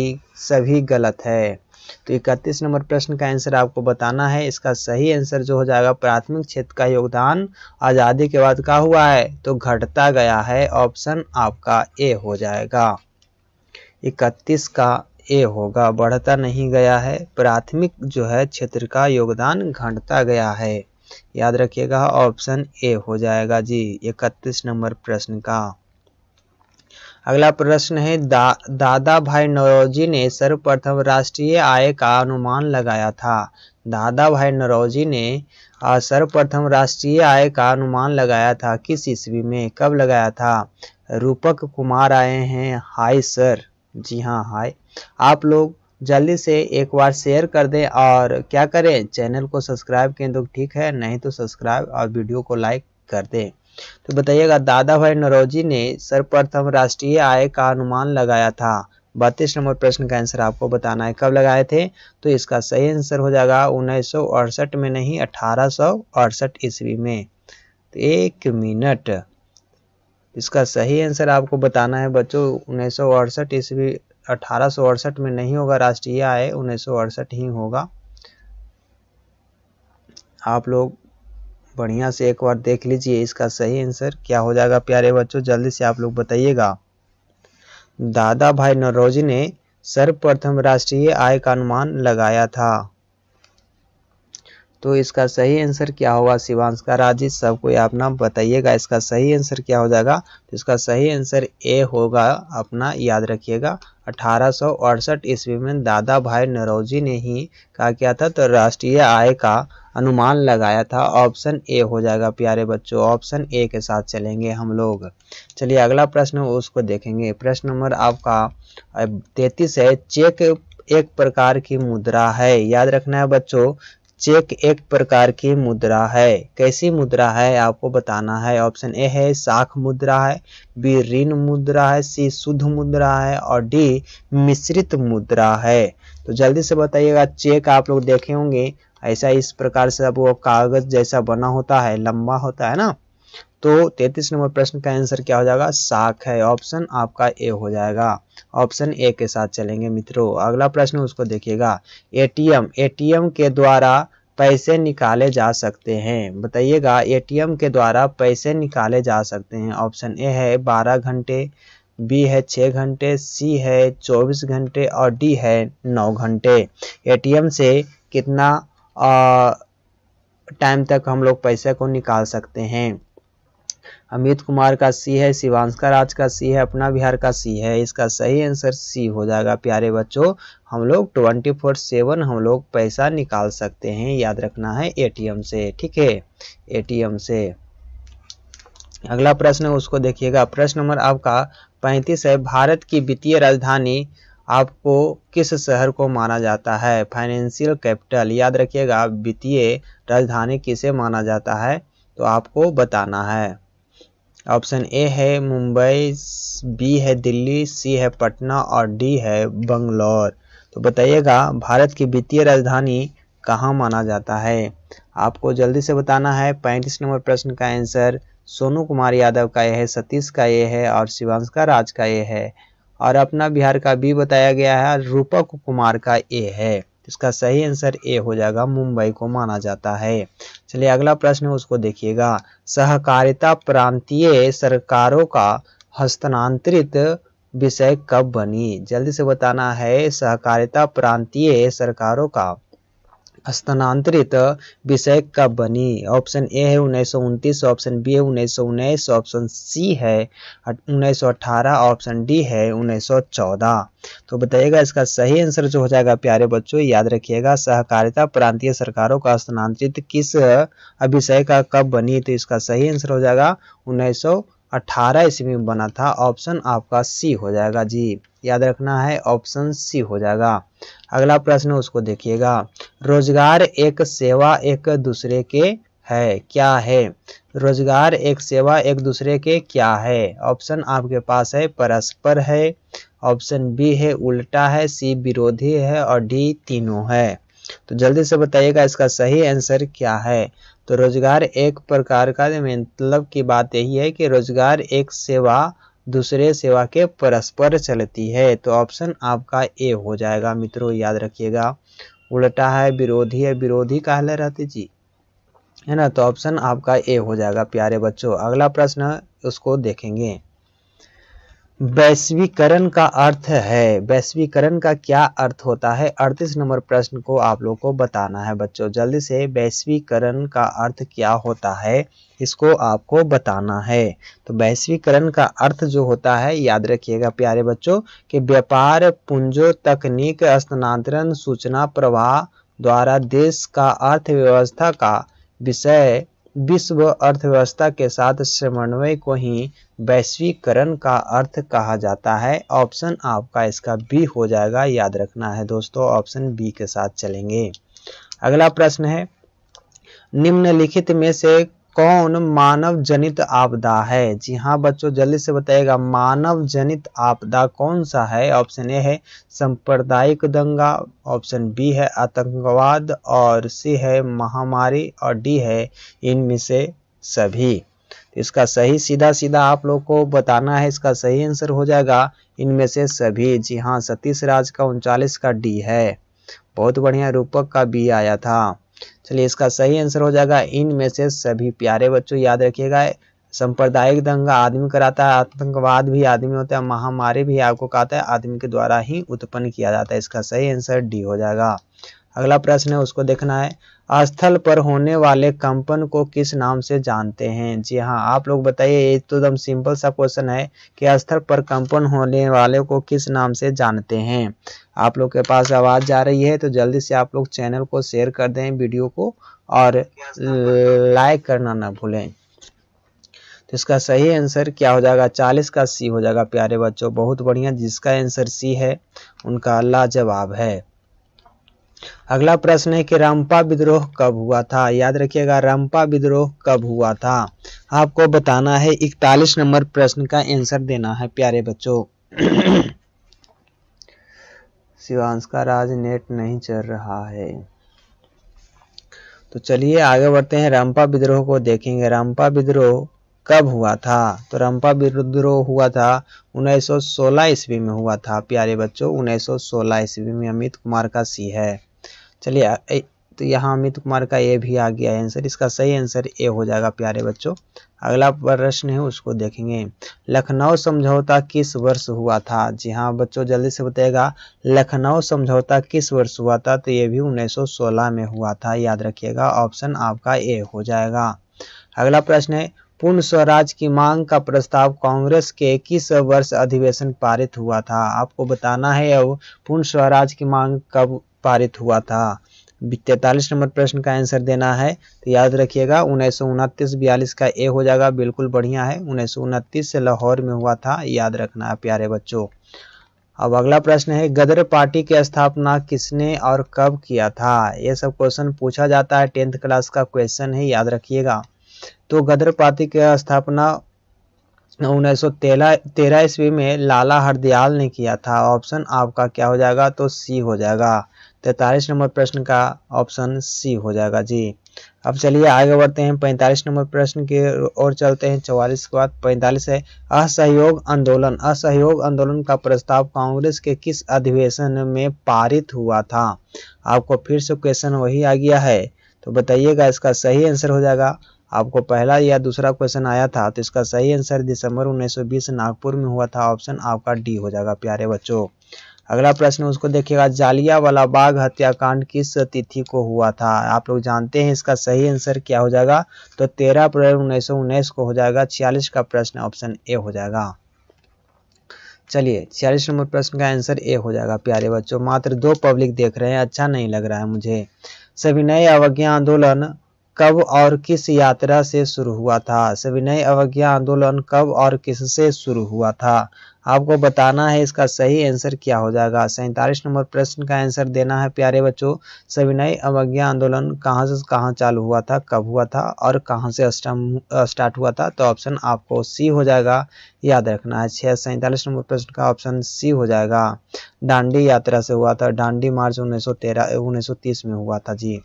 सभी गलत है तो इकतीस नंबर प्रश्न का आंसर आपको बताना है इसका सही आंसर जो हो जाएगा प्राथमिक क्षेत्र का योगदान आज़ादी के बाद का हुआ है तो घटता गया है ऑप्शन आपका ए हो जाएगा इकतीस का ए होगा बढ़ता नहीं गया है प्राथमिक जो है क्षेत्र का योगदान घटता गया है याद रखिएगा ऑप्शन ए हो जाएगा जी इकतीस नंबर प्रश्न का अगला प्रश्न है दा, दादा भाई नरोजी ने सर्वप्रथम राष्ट्रीय आय का अनुमान लगाया था दादा भाई नरोजी ने सर्वप्रथम राष्ट्रीय आय का अनुमान लगाया था किस ईस्वी में कब लगाया था रूपक कुमार आए हैं हाय सर जी हाँ हाय आप लोग जल्दी से एक बार शेयर कर दें और क्या करें चैनल को सब्सक्राइब करें तो ठीक है नहीं तो सब्सक्राइब और वीडियो को लाइक कर दें तो बताइएगा दादा भाई नरोजी ने सर्वप्रथम राष्ट्रीय आय का अनुमान लगाया था बत्तीस नंबर प्रश्न का आंसर आपको बताना है कब लगाए थे तो इसका सही आंसर हो जाएगा उन्नीस में नहीं अठारह ईस्वी में तो एक मिनट इसका सही आंसर आपको बताना है बच्चों उन्नीस ईस्वी अठारह में नहीं होगा राष्ट्रीय आय उन्नीस ही होगा आप लोग बढ़िया से एक बार देख लीजिए इसका सही आंसर क्या हो जाएगा प्यारे बच्चों जल्दी से आप लोग बताइएगा दादा भाई नरोजी ने सर्वप्रथम राष्ट्रीय आय का अनुमान लगाया था तो इसका सही आंसर क्या होगा शिवांश का राजीव सब कोई अपना बताइएगा इसका सही आंसर क्या हो जाएगा तो इसका सही आंसर ए होगा अपना याद रखिएगा अठारह ईस्वी में दादा भाई नरोजी ने ही कहा क्या था तो राष्ट्रीय आय का अनुमान लगाया था ऑप्शन ए हो जाएगा प्यारे बच्चों ऑप्शन ए के साथ चलेंगे हम लोग चलिए अगला प्रश्न उसको देखेंगे प्रश्न नंबर आपका तैतीस है चेक एक प्रकार की मुद्रा है याद रखना है बच्चों चेक एक प्रकार की मुद्रा है कैसी मुद्रा है आपको बताना है ऑप्शन ए है साख मुद्रा है बी ऋण मुद्रा है सी शुद्ध मुद्रा है और डी मिश्रित मुद्रा है तो जल्दी से बताइएगा चेक आप लोग देखे होंगे ऐसा इस प्रकार से अब वो कागज जैसा बना होता है लंबा होता है ना तो तैतीस नंबर प्रश्न का आंसर क्या हो जाएगा साख है ऑप्शन आपका ए हो जाएगा ऑप्शन ए के साथ चलेंगे मित्रों अगला प्रश्न उसको देखिएगा एटीएम एटीएम के द्वारा पैसे निकाले जा सकते हैं बताइएगा एटीएम के द्वारा पैसे निकाले जा सकते हैं ऑप्शन ए है बारह घंटे बी है छः घंटे सी है चौबीस घंटे और डी है नौ घंटे एटीएम से कितना टाइम तक हम लोग पैसे को निकाल सकते हैं अमित कुमार का सी है शिवांश का राज का सी है अपना बिहार का सी है इसका सही आंसर सी हो जाएगा प्यारे बच्चों हम लोग ट्वेंटी फोर सेवन हम लोग पैसा निकाल सकते हैं याद रखना है एटीएम से ठीक है एटीएम से अगला प्रश्न उसको देखिएगा प्रश्न नंबर आपका पैंतीस है भारत की वित्तीय राजधानी आपको किस शहर को माना जाता है फाइनेंशियल कैपिटल याद रखिएगा वित्तीय राजधानी किसे माना जाता है तो आपको बताना है ऑप्शन ए है मुंबई बी है दिल्ली सी है पटना और डी है बंगलौर तो बताइएगा भारत की वित्तीय राजधानी कहाँ माना जाता है आपको जल्दी से बताना है पैंतीस नंबर प्रश्न का आंसर सोनू कुमार यादव का ये है सतीश का ये है और शिवांश का राज का ये है और अपना बिहार का बी बताया गया है रूपक कुमार का ए है इसका सही आंसर ए हो जाएगा मुंबई को माना जाता है चलिए अगला प्रश्न उसको देखिएगा सहकारिता प्रांतीय सरकारों का हस्तांतरित विषय कब बनी जल्दी से बताना है सहकारिता प्रांतीय सरकारों का स्थानांतरित विषय कब बनी ऑप्शन ए है उन्नीस ऑप्शन बी है उन्नीस ऑप्शन सी है उन्नीस ऑप्शन डी है 1914 तो बताइएगा इसका सही आंसर जो हो जाएगा प्यारे बच्चों याद रखिएगा सहकारिता प्रांतीय सरकारों का स्थानांतरित किस अभिषय का कब बनी तो इसका सही आंसर हो जाएगा उन्नीस 18 ईस्वी में बना था ऑप्शन आपका सी हो जाएगा जी याद रखना है ऑप्शन सी हो जाएगा अगला प्रश्न उसको देखिएगा रोजगार एक सेवा एक दूसरे के है क्या है रोजगार एक सेवा एक दूसरे के क्या है ऑप्शन आपके पास है परस्पर है ऑप्शन बी है उल्टा है सी विरोधी है और डी तीनों है तो जल्दी से बताइएगा इसका सही आंसर क्या है तो रोजगार एक प्रकार का मतलब की बात यही है कि रोजगार एक सेवा दूसरे सेवा के परस्पर चलती है तो ऑप्शन आपका ए हो जाएगा मित्रों याद रखिएगा उल्टा है विरोधी है विरोधी कहले रहते जी है ना तो ऑप्शन आपका ए हो जाएगा प्यारे बच्चों अगला प्रश्न उसको देखेंगे वैश्वीकरण का अर्थ है वैश्वीकरण का क्या अर्थ होता है अड़तीस नंबर प्रश्न को आप लोग को बताना है बच्चों जल्दी से वैश्वीकरण का अर्थ क्या होता है इसको आपको बताना है तो वैश्वीकरण का अर्थ जो होता है याद रखिएगा प्यारे बच्चों कि व्यापार पूंजो तकनीक स्थानांतरण सूचना प्रवाह द्वारा देश का अर्थव्यवस्था का विषय विश्व अर्थव्यवस्था के साथ समन्वय को ही वैश्वीकरण का अर्थ कहा जाता है ऑप्शन आपका इसका बी हो जाएगा याद रखना है दोस्तों ऑप्शन बी के साथ चलेंगे अगला प्रश्न है निम्नलिखित में से कौन मानव जनित आपदा है जी हाँ बच्चों जल्दी से बताएगा मानव जनित आपदा कौन सा है ऑप्शन ए है सांप्रदायिक दंगा ऑप्शन बी है आतंकवाद और सी है महामारी और डी है इनमें से सभी इसका सही सीधा सीधा आप लोग को बताना है इसका सही आंसर हो जाएगा इनमें से सभी जी हाँ सतीश राज का उनचालीस का डी है बहुत बढ़िया रूपक का बी आया था चलिए इसका सही आंसर हो जाएगा इन में से सभी प्यारे बच्चों याद रखिएगा सांप्रदायिक दंगा आदमी कराता है आतंकवाद भी आदमी होता है महामारी भी आपको कहता है आदमी के द्वारा ही उत्पन्न किया जाता है इसका सही आंसर डी हो जाएगा अगला प्रश्न है उसको देखना है स्थल पर होने वाले कंपन को किस नाम से जानते हैं जी हाँ आप लोग बताइए ये तो एकदम सिंपल सा क्वेश्चन है कि स्थल पर कंपन होने वाले को किस नाम से जानते हैं आप लोग के पास आवाज़ जा रही है तो जल्दी से आप लोग चैनल को शेयर कर दें वीडियो को और लाइक करना ना भूलें तो इसका सही आंसर क्या हो जाएगा चालीस का सी हो जाएगा प्यारे बच्चों बहुत बढ़िया जिसका आंसर सी है उनका लाजवाब है अगला प्रश्न है कि रामपा विद्रोह कब हुआ था याद रखिएगा रामपा विद्रोह कब हुआ था आपको बताना है इकतालीस नंबर प्रश्न का आंसर देना है प्यारे बच्चों शिवांश का राज नेट नहीं चल रहा है तो चलिए आगे बढ़ते हैं रामपा विद्रोह को देखेंगे रामपा विद्रोह कब हुआ था तो रंपा विद्रोह हुआ था 1916 ईस्वी में हुआ था प्यारे बच्चों 1916 ईस्वी में अमित कुमार का सी है चलिए तो यहाँ अमित कुमार का ए भी आ गया आंसर इसका सही आंसर ए हो जाएगा प्यारे बच्चों अगला प्रश्न है उसको देखेंगे लखनऊ समझौता किस वर्ष हुआ था जी हाँ बच्चों जल्दी से बताएगा लखनऊ समझौता किस वर्ष हुआ था तो ये भी 1916 में हुआ था याद रखिएगा ऑप्शन आपका ए हो जाएगा अगला प्रश्न है पूर्ण स्वराज की मांग का प्रस्ताव कांग्रेस के किस वर्ष अधिवेशन पारित हुआ था आपको बताना है अब पूर्ण स्वराज की मांग कब पारित हुआ था तैतालीस नंबर प्रश्न का आंसर देना है तो याद रखिएगा उन्नीस सौ उनतीस बयालीस का ए हो जाएगा बिल्कुल बढ़िया है उन्नीस सौ उनतीस से लाहौर में हुआ था याद रखना है प्यारे बच्चों अब अगला प्रश्न है गदर पार्टी की स्थापना किसने और कब किया था ये सब क्वेश्चन पूछा जाता है टेंथ क्लास का क्वेश्चन है याद रखिएगा तो गदर पार्टी की स्थापना उन्नीस सौ तेरह ईस्वी में लाला हरदयाल ने किया था ऑप्शन आपका क्या हो जाएगा तो सी हो जाएगा तैतालीस नंबर प्रश्न का ऑप्शन सी हो जाएगा जी अब चलिए आगे बढ़ते हैं पैंतालीस नंबर प्रश्न की ओर चलते हैं चौवालीस के बाद पैंतालीस है असहयोग आंदोलन असहयोग आंदोलन का प्रस्ताव कांग्रेस के किस अधिवेशन में पारित हुआ था आपको फिर से क्वेश्चन वही आ गया है तो बताइएगा इसका सही आंसर हो जाएगा आपको पहला या दूसरा क्वेश्चन आया था तो इसका सही आंसर दिसंबर 1920 नागपुर में हुआ था ऑप्शन आपका डी हो जाएगा प्यारे बच्चों अगला प्रश्न उसको देखिएगा जालिया वाला बाघ हत्याकांड किस तिथि को हुआ था आप लोग जानते हैं इसका सही आंसर क्या हो जाएगा तो तेरह अप्रैल उन्नीस सौ उन्नीस को हो जाएगा छियालीस का प्रश्न ऑप्शन ए हो जाएगा चलिए छियालीस नंबर प्रश्न का आंसर ए हो जाएगा प्यारे बच्चों मात्र दो पब्लिक देख रहे हैं अच्छा नहीं लग रहा है मुझे सविनय अवज्ञा आंदोलन कब और किस यात्रा से शुरू हुआ था सविनय अवज्ञा आंदोलन कब और किससे शुरू हुआ था आपको बताना है इसका सही आंसर क्या हो जाएगा सैंतालीस नंबर प्रश्न का आंसर देना है प्यारे बच्चों सविनय अवज्ञा आंदोलन कहाँ से कहाँ चालू हुआ था कब हुआ था और कहाँ से स्टार्ट हुआ था तो ऑप्शन आपको सी हो जाएगा याद रखना है छः सैंतालीस नंबर प्रश्न का ऑप्शन सी हो जाएगा डांडी यात्रा से हुआ था डांडी मार्च उन्नीस सौ में हुआ था जी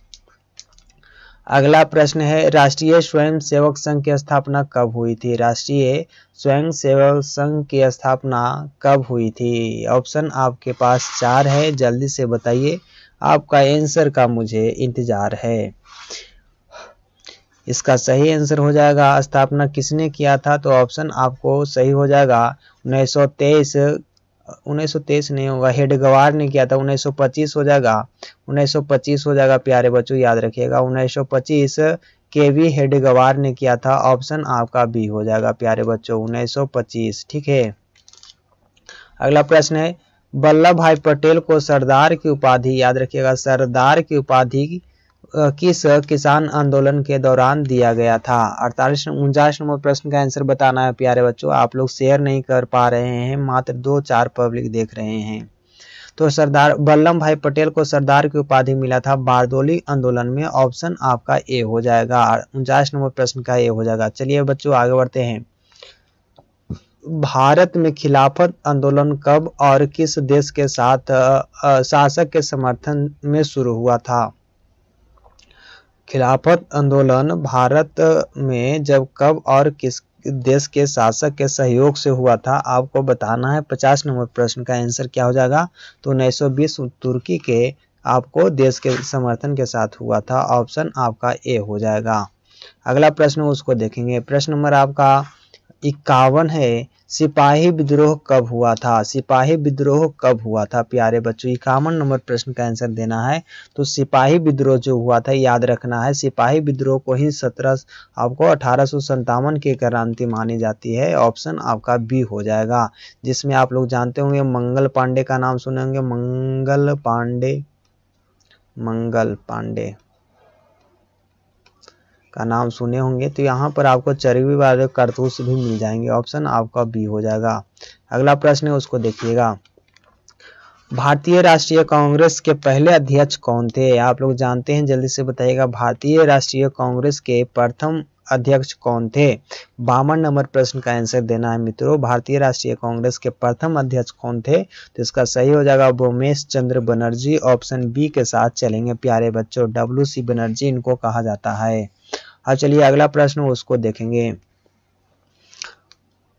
अगला प्रश्न है राष्ट्रीय स्वयं सेवक संघ की स्थापना कब हुई थी राष्ट्रीय स्वयं सेवक संघ की स्थापना कब हुई थी ऑप्शन आपके पास चार है जल्दी से बताइए आपका आंसर का मुझे इंतजार है इसका सही आंसर हो जाएगा स्थापना किसने किया था तो ऑप्शन आपको सही हो जाएगा 1923 1923 नहीं होगा हेडगवार ने किया था 1925 हो जाएगा 1925 हो जाएगा प्यारे बच्चों याद रखिएगा 1925 के वी हेडगवार ने किया था ऑप्शन आपका बी हो जाएगा प्यारे बच्चों 1925 ठीक है अगला प्रश्न है वल्लभ भाई पटेल को सरदार की उपाधि याद रखिएगा सरदार की उपाधि किस किसान आंदोलन के दौरान दिया गया था अड़तालीस उनचास नंबर प्रश्न का आंसर बताना है प्यारे बच्चों आप लोग शेयर नहीं कर पा रहे हैं मात्र दो चार पब्लिक देख रहे हैं तो सरदार वल्लभ भाई पटेल को सरदार की उपाधि मिला था बारदोली आंदोलन में ऑप्शन आपका ए हो जाएगा उनचास नंबर प्रश्न का ए हो जाएगा चलिए बच्चों आगे बढ़ते हैं भारत में खिलाफत आंदोलन कब और किस देश के साथ शासक के समर्थन में शुरू हुआ था खिलाफत आंदोलन भारत में जब कब और किस देश के शासक के सहयोग से हुआ था आपको बताना है पचास नंबर प्रश्न का आंसर क्या हो जाएगा तो उन्नीस तुर्की के आपको देश के समर्थन के साथ हुआ था ऑप्शन आपका ए हो जाएगा अगला प्रश्न उसको देखेंगे प्रश्न नंबर आपका इक्यावन है सिपाही विद्रोह कब हुआ था सिपाही विद्रोह कब हुआ था प्यारे बच्चों इक्यावन नंबर प्रश्न का आंसर देना है तो सिपाही विद्रोह जो हुआ था याद रखना है सिपाही विद्रोह को ही सत्रह आपको अठारह की क्रांति मानी जाती है ऑप्शन आपका बी हो जाएगा जिसमें आप लोग जानते होंगे मंगल पांडे का नाम सुने होंगे मंगल पांडे मंगल पांडे का नाम सुने होंगे तो यहाँ पर आपको चर्बी वाले कारतूस भी मिल जाएंगे ऑप्शन आपका बी हो जाएगा अगला प्रश्न है उसको देखिएगा भारतीय राष्ट्रीय कांग्रेस के पहले अध्यक्ष कौन थे आप लोग जानते हैं जल्दी से बताइएगा भारतीय राष्ट्रीय कांग्रेस के प्रथम अध्यक्ष कौन थे बावन नंबर प्रश्न का आंसर देना है मित्रों भारतीय राष्ट्रीय कांग्रेस के प्रथम अध्यक्ष कौन थे तो इसका सही हो जाएगा भूमेश चंद्र बनर्जी ऑप्शन बी के साथ चलेंगे प्यारे बच्चों डब्ल्यू सी बनर्जी इनको कहा जाता है अब चलिए अगला प्रश्न उसको देखेंगे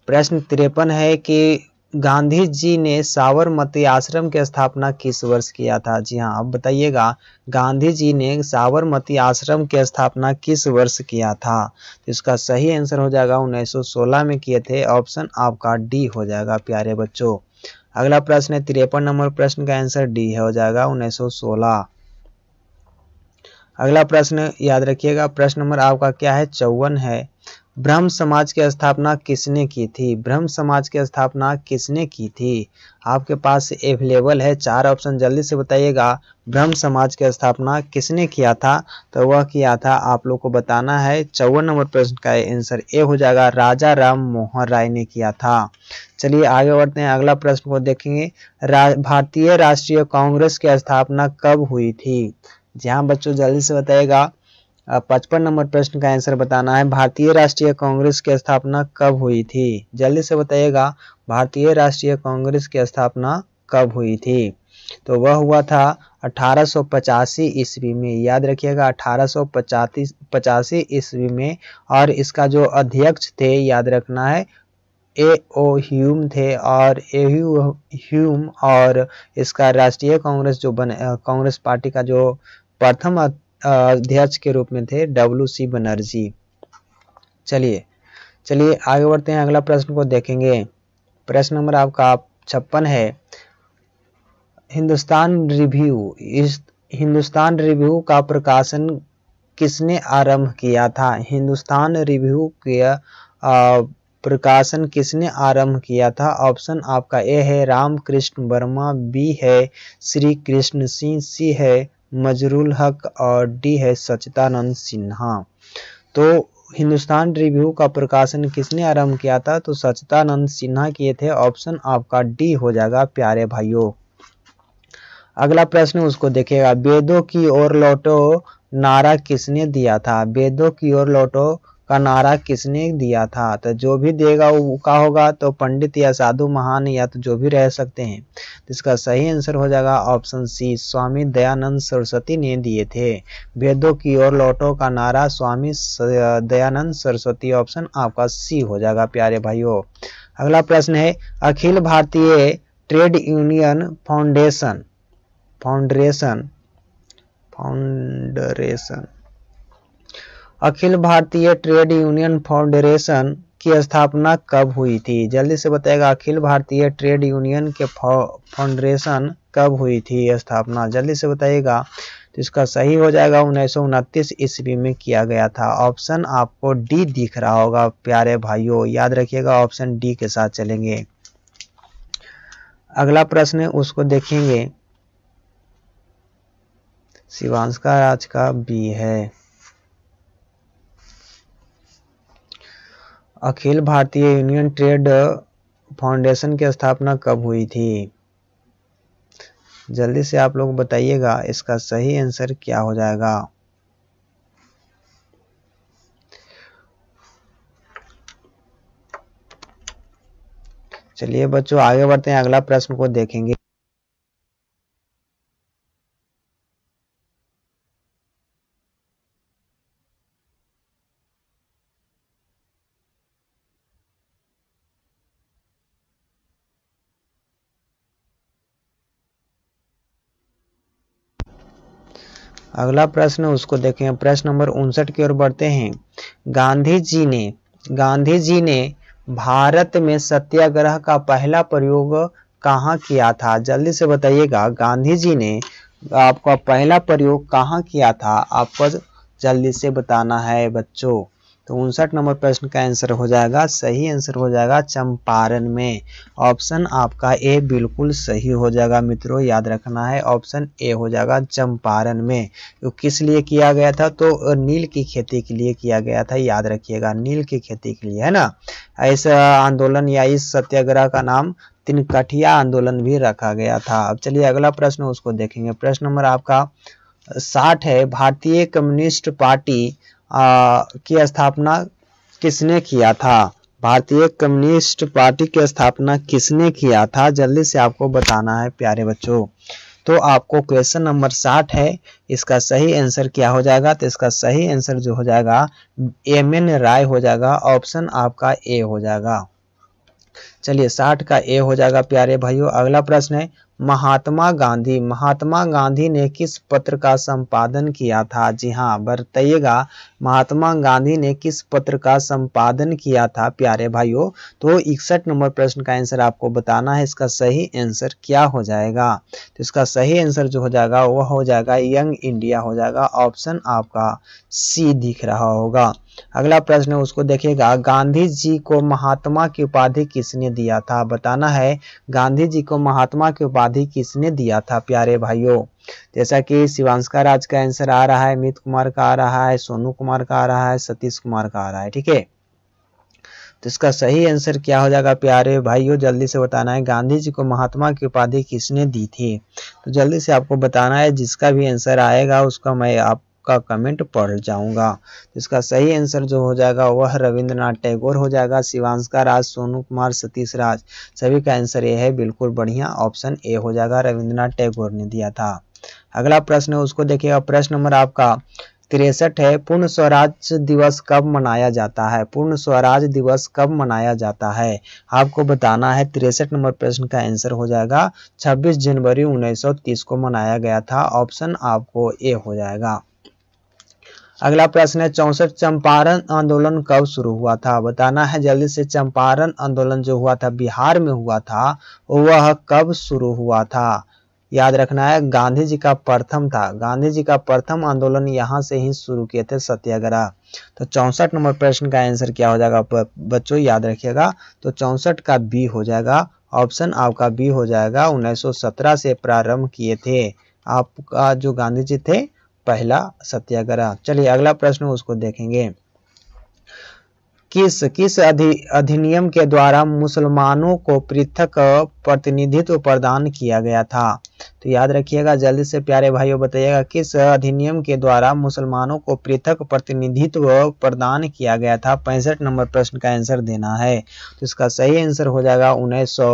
प्रश्न तिरपन है कि गांधी जी ने साबरमती आश्रम की स्थापना किस वर्ष किया था जी हाँ अब बताइएगा गांधी जी ने साबरमती आश्रम की स्थापना किस वर्ष किया था तो इसका सही आंसर हो जाएगा 1916 में किए थे ऑप्शन आपका डी हो जाएगा प्यारे बच्चों अगला प्रश्न है तिरपन नंबर प्रश्न का आंसर डी हो जाएगा 1916 अगला प्रश्न याद रखिएगा प्रश्न नंबर आपका क्या है चौवन है ब्रह्म समाज की स्थापना किसने की थी ब्रह्म समाज की स्थापना किसने की थी आपके पास अवेलेबल है चार ऑप्शन जल्दी से बताइएगा ब्रह्म समाज की स्थापना किसने किया था तो वह किया था आप लोग को बताना है चौवन नंबर प्रश्न का आंसर ए हो जाएगा राजा राम मोहन राय ने किया था चलिए आगे बढ़ते हैं अगला प्रश्न को देखेंगे रा, भारतीय राष्ट्रीय कांग्रेस की स्थापना कब हुई थी जी हाँ बच्चों जल्दी से बताइएगा पचपन नंबर प्रश्न का आंसर बताना है भारतीय राष्ट्रीय कांग्रेस की स्थापना कब हुई थी जल्दी से बताइएगा भारतीय राष्ट्रीय कांग्रेस की स्थापना कब हुई थी तो वह हुआ था अठारह ईस्वी में याद रखिएगा अठारह ईस्वी में और इसका जो अध्यक्ष थे याद रखना है ए ओ ह्यूम थे और ए ह्यूम और इसका राष्ट्रीय कांग्रेस जो बने कांग्रेस पार्टी का जो प्रथम अध्यक्ष के रूप में थे डब्ल्यू सी बनर्जी चलिए चलिए आगे बढ़ते हैं अगला प्रश्न को देखेंगे प्रश्न नंबर आपका छप्पन है हिंदुस्तान रिव्यू इस हिंदुस्तान रिव्यू का प्रकाशन किसने आरंभ किया था हिंदुस्तान रिव्यू का प्रकाशन किसने आरंभ किया था ऑप्शन आपका ए है रामकृष्ण वर्मा बी है श्री कृष्ण सिंह सी है मजरुल हक और डी है सचितानंद सिन्हा तो हिंदुस्तान रिव्यू का प्रकाशन किसने आरंभ किया था तो सचितानंद सिन्हा किए थे ऑप्शन आपका डी हो जाएगा प्यारे भाइयों अगला प्रश्न उसको देखेगा वेदों की ओर लौटो नारा किसने दिया था वेदों की ओर लौटो का नारा किसने दिया था तो जो भी देगा वो का होगा तो पंडित या साधु महान या तो जो भी रह सकते हैं तो इसका सही आंसर हो जाएगा ऑप्शन सी स्वामी दयानंद सरस्वती ने दिए थे वेदों की ओर लौटो का नारा स्वामी दयानंद सरस्वती ऑप्शन आपका सी हो जाएगा प्यारे भाइयों अगला प्रश्न है Akhil Bharatiya trade union foundation foundation foundation Akhil Bharatiya trade union foundation की स्थापना कब हुई थी जल्दी से बताएगा अखिल भारतीय ट्रेड यूनियन के फाउंडेशन कब हुई थी स्थापना जल्दी से बताइएगा तो इसका सही हो जाएगा उन्नीस ईस्वी में किया गया था ऑप्शन आपको डी दिख रहा होगा प्यारे भाइयों याद रखिएगा ऑप्शन डी के साथ चलेंगे अगला प्रश्न उसको देखेंगे शिवांश का राज का बी है अखिल भारतीय यूनियन ट्रेड फाउंडेशन की स्थापना कब हुई थी जल्दी से आप लोग बताइएगा इसका सही आंसर क्या हो जाएगा चलिए बच्चों आगे बढ़ते हैं अगला प्रश्न को देखेंगे अगला प्रश्न उसको देखें प्रश्न नंबर उनसठ की ओर बढ़ते हैं गांधी जी ने गांधी जी ने भारत में सत्याग्रह का पहला प्रयोग कहाँ किया था जल्दी से बताइएगा गांधी जी ने आपका पहला प्रयोग कहाँ किया था आपको जल्दी से बताना है बच्चों तो उनसठ नंबर प्रश्न का आंसर हो जाएगा सही आंसर हो जाएगा चंपारण में ऑप्शन आपका ए बिल्कुल सही हो जाएगा मित्रों याद रखना है ऑप्शन ए हो जाएगा चंपारण में तो किस लिए किया गया था तो नील की खेती के लिए किया गया था याद रखिएगा नील की खेती के लिए है ना इस आंदोलन या इस सत्याग्रह का नाम तीन कठिया आंदोलन भी रखा गया था अब चलिए अगला प्रश्न उसको देखेंगे प्रश्न नंबर आपका साठ है भारतीय कम्युनिस्ट पार्टी आ, की स्थापना किसने किया था भारतीय कम्युनिस्ट पार्टी की स्थापना किसने किया था जल्दी से आपको बताना है प्यारे बच्चों तो आपको क्वेश्चन नंबर साठ है इसका सही आंसर क्या हो जाएगा तो इसका सही आंसर जो हो जाएगा एम एन राय हो जाएगा ऑप्शन आपका ए हो जाएगा चलिए साठ का ए हो जाएगा प्यारे भाइयों अगला प्रश्न है महात्मा गांधी महात्मा गांधी ने किस पत्र का संपादन किया था जी हाँ बताइएगा महात्मा गांधी ने किस पत्र का संपादन किया था प्यारे भाइयों तो इकसठ नंबर प्रश्न का आंसर आपको बताना है इसका सही आंसर क्या हो जाएगा तो इसका सही आंसर जो हो जाएगा वह हो जाएगा यंग इंडिया हो जाएगा ऑप्शन आपका सी दिख रहा होगा अगला प्रश्न उसको देखिएगा गांधी जी को महात्मा की उपाधि किसने दिया था बताना है गांधी जी को महात्मा की उपाधि किसने दिया था प्यारे भाइयों जैसा कि शिवांश का राज का आंसर आ रहा है अमित कुमार का आ रहा है सोनू कुमार का आ रहा है सतीश कुमार का आ रहा है ठीक है तो इसका सही आंसर क्या हो जाएगा प्यारे भाइयों जल्दी से बताना है गांधी जी को महात्मा की उपाधि किसने दी थी तो जल्दी से आपको बताना है जिसका भी आंसर आएगा उसका मैं आप आपका कमेंट पढ़ जाऊंगा इसका सही आंसर जो हो जाएगा वह रविंद्रनाथ टैगोर हो जाएगा शिवांश का राज सोनू कुमार सतीश राज सभी का आंसर ये है बिल्कुल बढ़िया ऑप्शन ए हो जाएगा रविंद्रनाथ टैगोर ने दिया था अगला प्रश्न है उसको देखिएगा प्रश्न नंबर आपका तिरसठ है पूर्ण स्वराज दिवस कब मनाया जाता है पूर्ण स्वराज दिवस कब मनाया जाता है आपको बताना है तिरसठ नंबर प्रश्न का आंसर हो जाएगा 26 जनवरी 1930 को मनाया गया था ऑप्शन आपको ए हो जाएगा अगला प्रश्न है चौसठ चंपारण आंदोलन कब शुरू हुआ था बताना है जल्दी से चंपारण आंदोलन जो हुआ था बिहार में हुआ था वह कब शुरू हुआ था याद रखना है गांधी जी का प्रथम था गांधी जी का प्रथम आंदोलन यहाँ से ही शुरू किए थे सत्याग्रह तो चौसठ नंबर प्रश्न का आंसर क्या हो जाएगा बच्चों याद रखिएगा तो चौसठ का बी हो जाएगा ऑप्शन आपका बी हो जाएगा 1917 से प्रारंभ किए थे आपका जो गांधी जी थे पहला सत्याग्रह चलिए अगला प्रश्न उसको देखेंगे किस किस अधि, अधिनियम के द्वारा मुसलमानों को पृथक प्रतिनिधित्व प्रदान किया गया था तो याद रखिएगा जल्दी से प्यारे भाइयों बताइएगा किस अधिनियम के द्वारा मुसलमानों को पृथक प्रतिनिधित्व प्रदान किया गया था पैंसठ नंबर प्रश्न का आंसर देना है तो इसका सही आंसर हो जाएगा उन्नीस सौ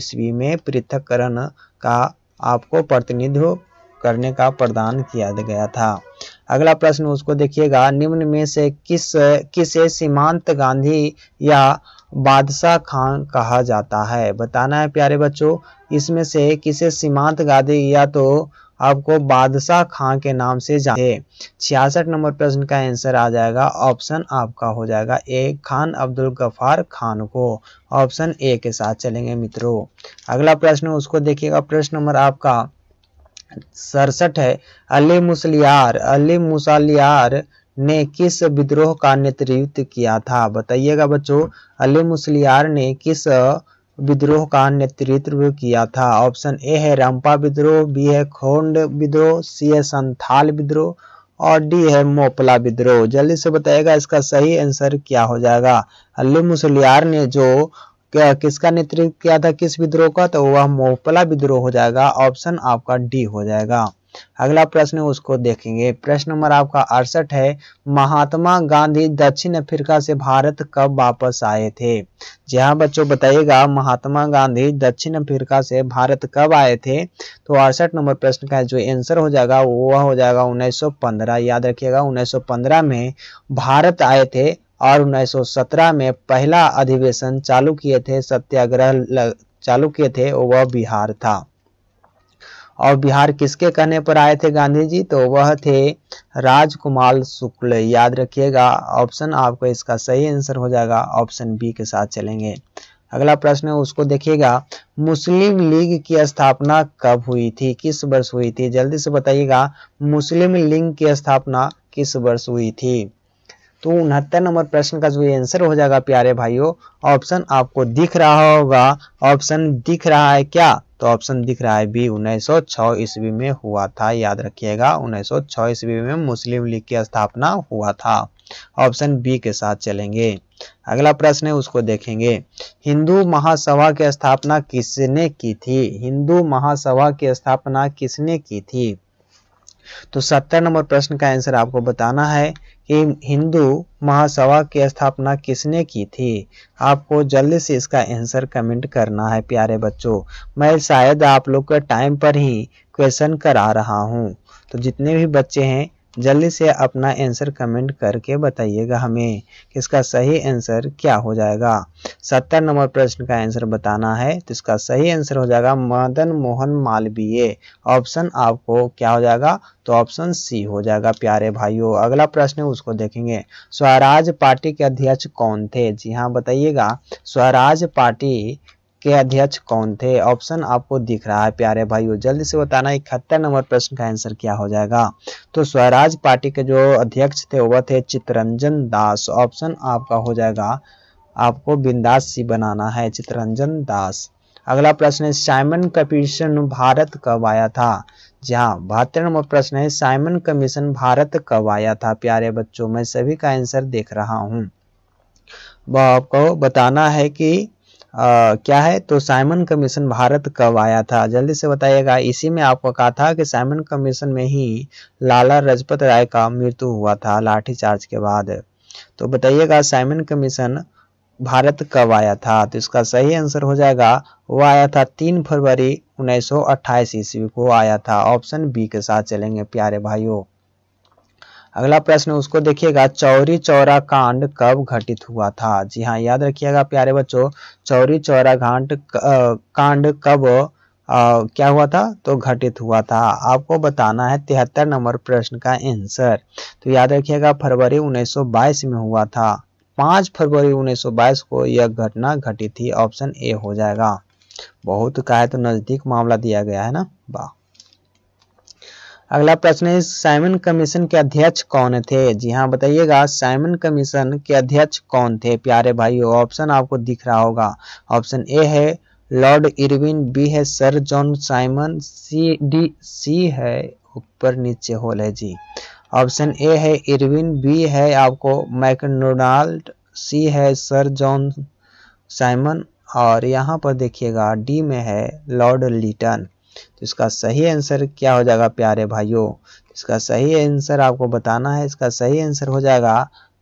ईस्वी में पृथककरण का आपको प्रतिनिधित्व करने का प्रदान किया गया था अगला प्रश्न उसको देखिएगा निम्न में से किस किसे सीमांत गांधी या बादशाह खान कहा जाता है बताना है प्यारे बच्चों इसमें से किसे सीमांत गांधी या तो आपको बादशाह खान के नाम से जाने छियासठ नंबर प्रश्न का आंसर आ जाएगा ऑप्शन आपका हो जाएगा ए खान अब्दुल गफार खान को ऑप्शन ए के साथ चलेंगे मित्रों अगला प्रश्न उसको देखिएगा प्रश्न नंबर आपका सड़सठ है अली मुसलियार अली मुसलियार ने किस विद्रोह का नेतृत्व किया था बताइएगा बच्चों अली मुसलियार ने किस विद्रोह का नेतृत्व किया था ऑप्शन ए है रंपा विद्रोह बी है खोंड विद्रोह सी है संथाल विद्रोह और डी है मोपला विद्रोह जल्दी से बताएगा इसका सही आंसर क्या हो जाएगा अली मुसलियार ने जो किसका नेतृत्व किया था किस विद्रोह का तो वह मोपला विद्रोह हो जाएगा ऑप्शन आपका डी हो जाएगा अगला प्रश्न उसको देखेंगे प्रश्न नंबर आपका अड़सठ है महात्मा गांधी दक्षिण अफ्रीका से भारत कब वापस आए थे जी हाँ बच्चों बताइएगा महात्मा गांधी दक्षिण अफ्रीका से भारत कब आए थे तो अड़सठ नंबर प्रश्न का जो आंसर हो जाएगा वह हो जाएगा 1915 याद रखिएगा 1915 में भारत आए थे और 1917 में पहला अधिवेशन चालू किए थे सत्याग्रह चालू किए थे वह बिहार था और बिहार किसके कहने पर आए थे गांधी जी तो वह थे राजकुमार शुक्ल याद रखिएगा ऑप्शन आपको इसका सही आंसर हो जाएगा ऑप्शन बी के साथ चलेंगे अगला प्रश्न है उसको देखिएगा मुस्लिम लीग की स्थापना कब हुई थी किस वर्ष हुई थी जल्दी से बताइएगा मुस्लिम लीग की स्थापना किस वर्ष हुई थी तो उनहत्तर नंबर प्रश्न का जो आंसर हो जाएगा प्यारे भाइयों ऑप्शन आपको दिख रहा होगा ऑप्शन दिख रहा है क्या तो ऑप्शन दिख रहा है बी 1906 ईस्वी में हुआ था याद रखिएगा 1906 ईस्वी में मुस्लिम लीग की स्थापना हुआ था ऑप्शन बी के साथ चलेंगे अगला प्रश्न है उसको देखेंगे हिंदू महासभा की स्थापना किसने की थी हिंदू महासभा की स्थापना किसने की थी तो सत्तर नंबर प्रश्न का आंसर आपको बताना है कि हिंदू महासभा की स्थापना किसने की थी आपको जल्दी से इसका आंसर कमेंट करना है प्यारे बच्चों मैं शायद आप लोग का टाइम पर ही क्वेश्चन करा रहा हूँ तो जितने भी बच्चे हैं जल्दी से अपना आंसर कमेंट करके बताइएगा हमें कि इसका सही आंसर क्या हो जाएगा सत्तर नंबर प्रश्न का आंसर बताना है तो इसका सही आंसर हो जाएगा मदन मोहन मालवीय ऑप्शन आपको क्या हो जाएगा तो ऑप्शन सी हो जाएगा प्यारे भाइयों अगला प्रश्न है उसको देखेंगे स्वराज पार्टी के अध्यक्ष कौन थे जी हाँ बताइएगा स्वराज पार्टी के अध्यक्ष कौन थे ऑप्शन आपको दिख रहा है प्यारे भाइयों जल्दी से बताना इकहत्तर नंबर प्रश्न का आंसर क्या हो जाएगा तो स्वराज पार्टी के जो अध्यक्ष थे वह थे चित्ररंजन दास ऑप्शन आपका हो जाएगा आपको बिंदास सी बनाना है चित्ररंजन दास अगला प्रश्न है साइमन कमीशन भारत कब आया था जी हाँ बहत्तर नंबर प्रश्न है साइमन कमीशन भारत कब आया था प्यारे बच्चों मैं सभी का आंसर देख रहा हूँ आपको बताना है कि आ, क्या है तो साइमन कमीशन भारत कब आया था जल्दी से बताइएगा इसी में आपको कहा था कि साइमन कमीशन में ही लाला रजपत राय का मृत्यु हुआ था लाठीचार्ज के बाद तो बताइएगा साइमन कमीशन भारत कब आया था तो इसका सही आंसर हो जाएगा वो आया था तीन फरवरी 1928 ईस्वी को आया था ऑप्शन बी के साथ चलेंगे प्यारे भाइयों अगला प्रश्न उसको देखिएगा चौरी चौरा कांड कब घटित हुआ था जी हाँ याद रखिएगा प्यारे बच्चों चौरी चौरा घाट कांड कब आ, क्या हुआ था तो घटित हुआ था आपको बताना है तिहत्तर नंबर प्रश्न का आंसर तो याद रखिएगा फरवरी 1922 में हुआ था 5 फरवरी 1922 को यह घटना घटी थी ऑप्शन ए हो जाएगा बहुत का है तो नज़दीक मामला दिया गया है ना वाह अगला प्रश्न है साइमन कमीशन के अध्यक्ष कौन थे जी हाँ बताइएगा साइमन कमीशन के अध्यक्ष कौन थे प्यारे भाइयों ऑप्शन आपको दिख रहा होगा ऑप्शन ए है लॉर्ड इरविन बी है sir John Simon C D C है ऊपर नीचे होल है जी ऑप्शन ए है इरविन बी है आपको मैकडोनाल्ड सी है सर जॉन साइमन और यहाँ पर देखिएगा डी में है लॉर्ड लिटन तो इसका सही आंसर क्या हो जाएगा प्यारे भाइयों इसका सही आंसर आपको बताना है इसका सही आंसर हो जाएगा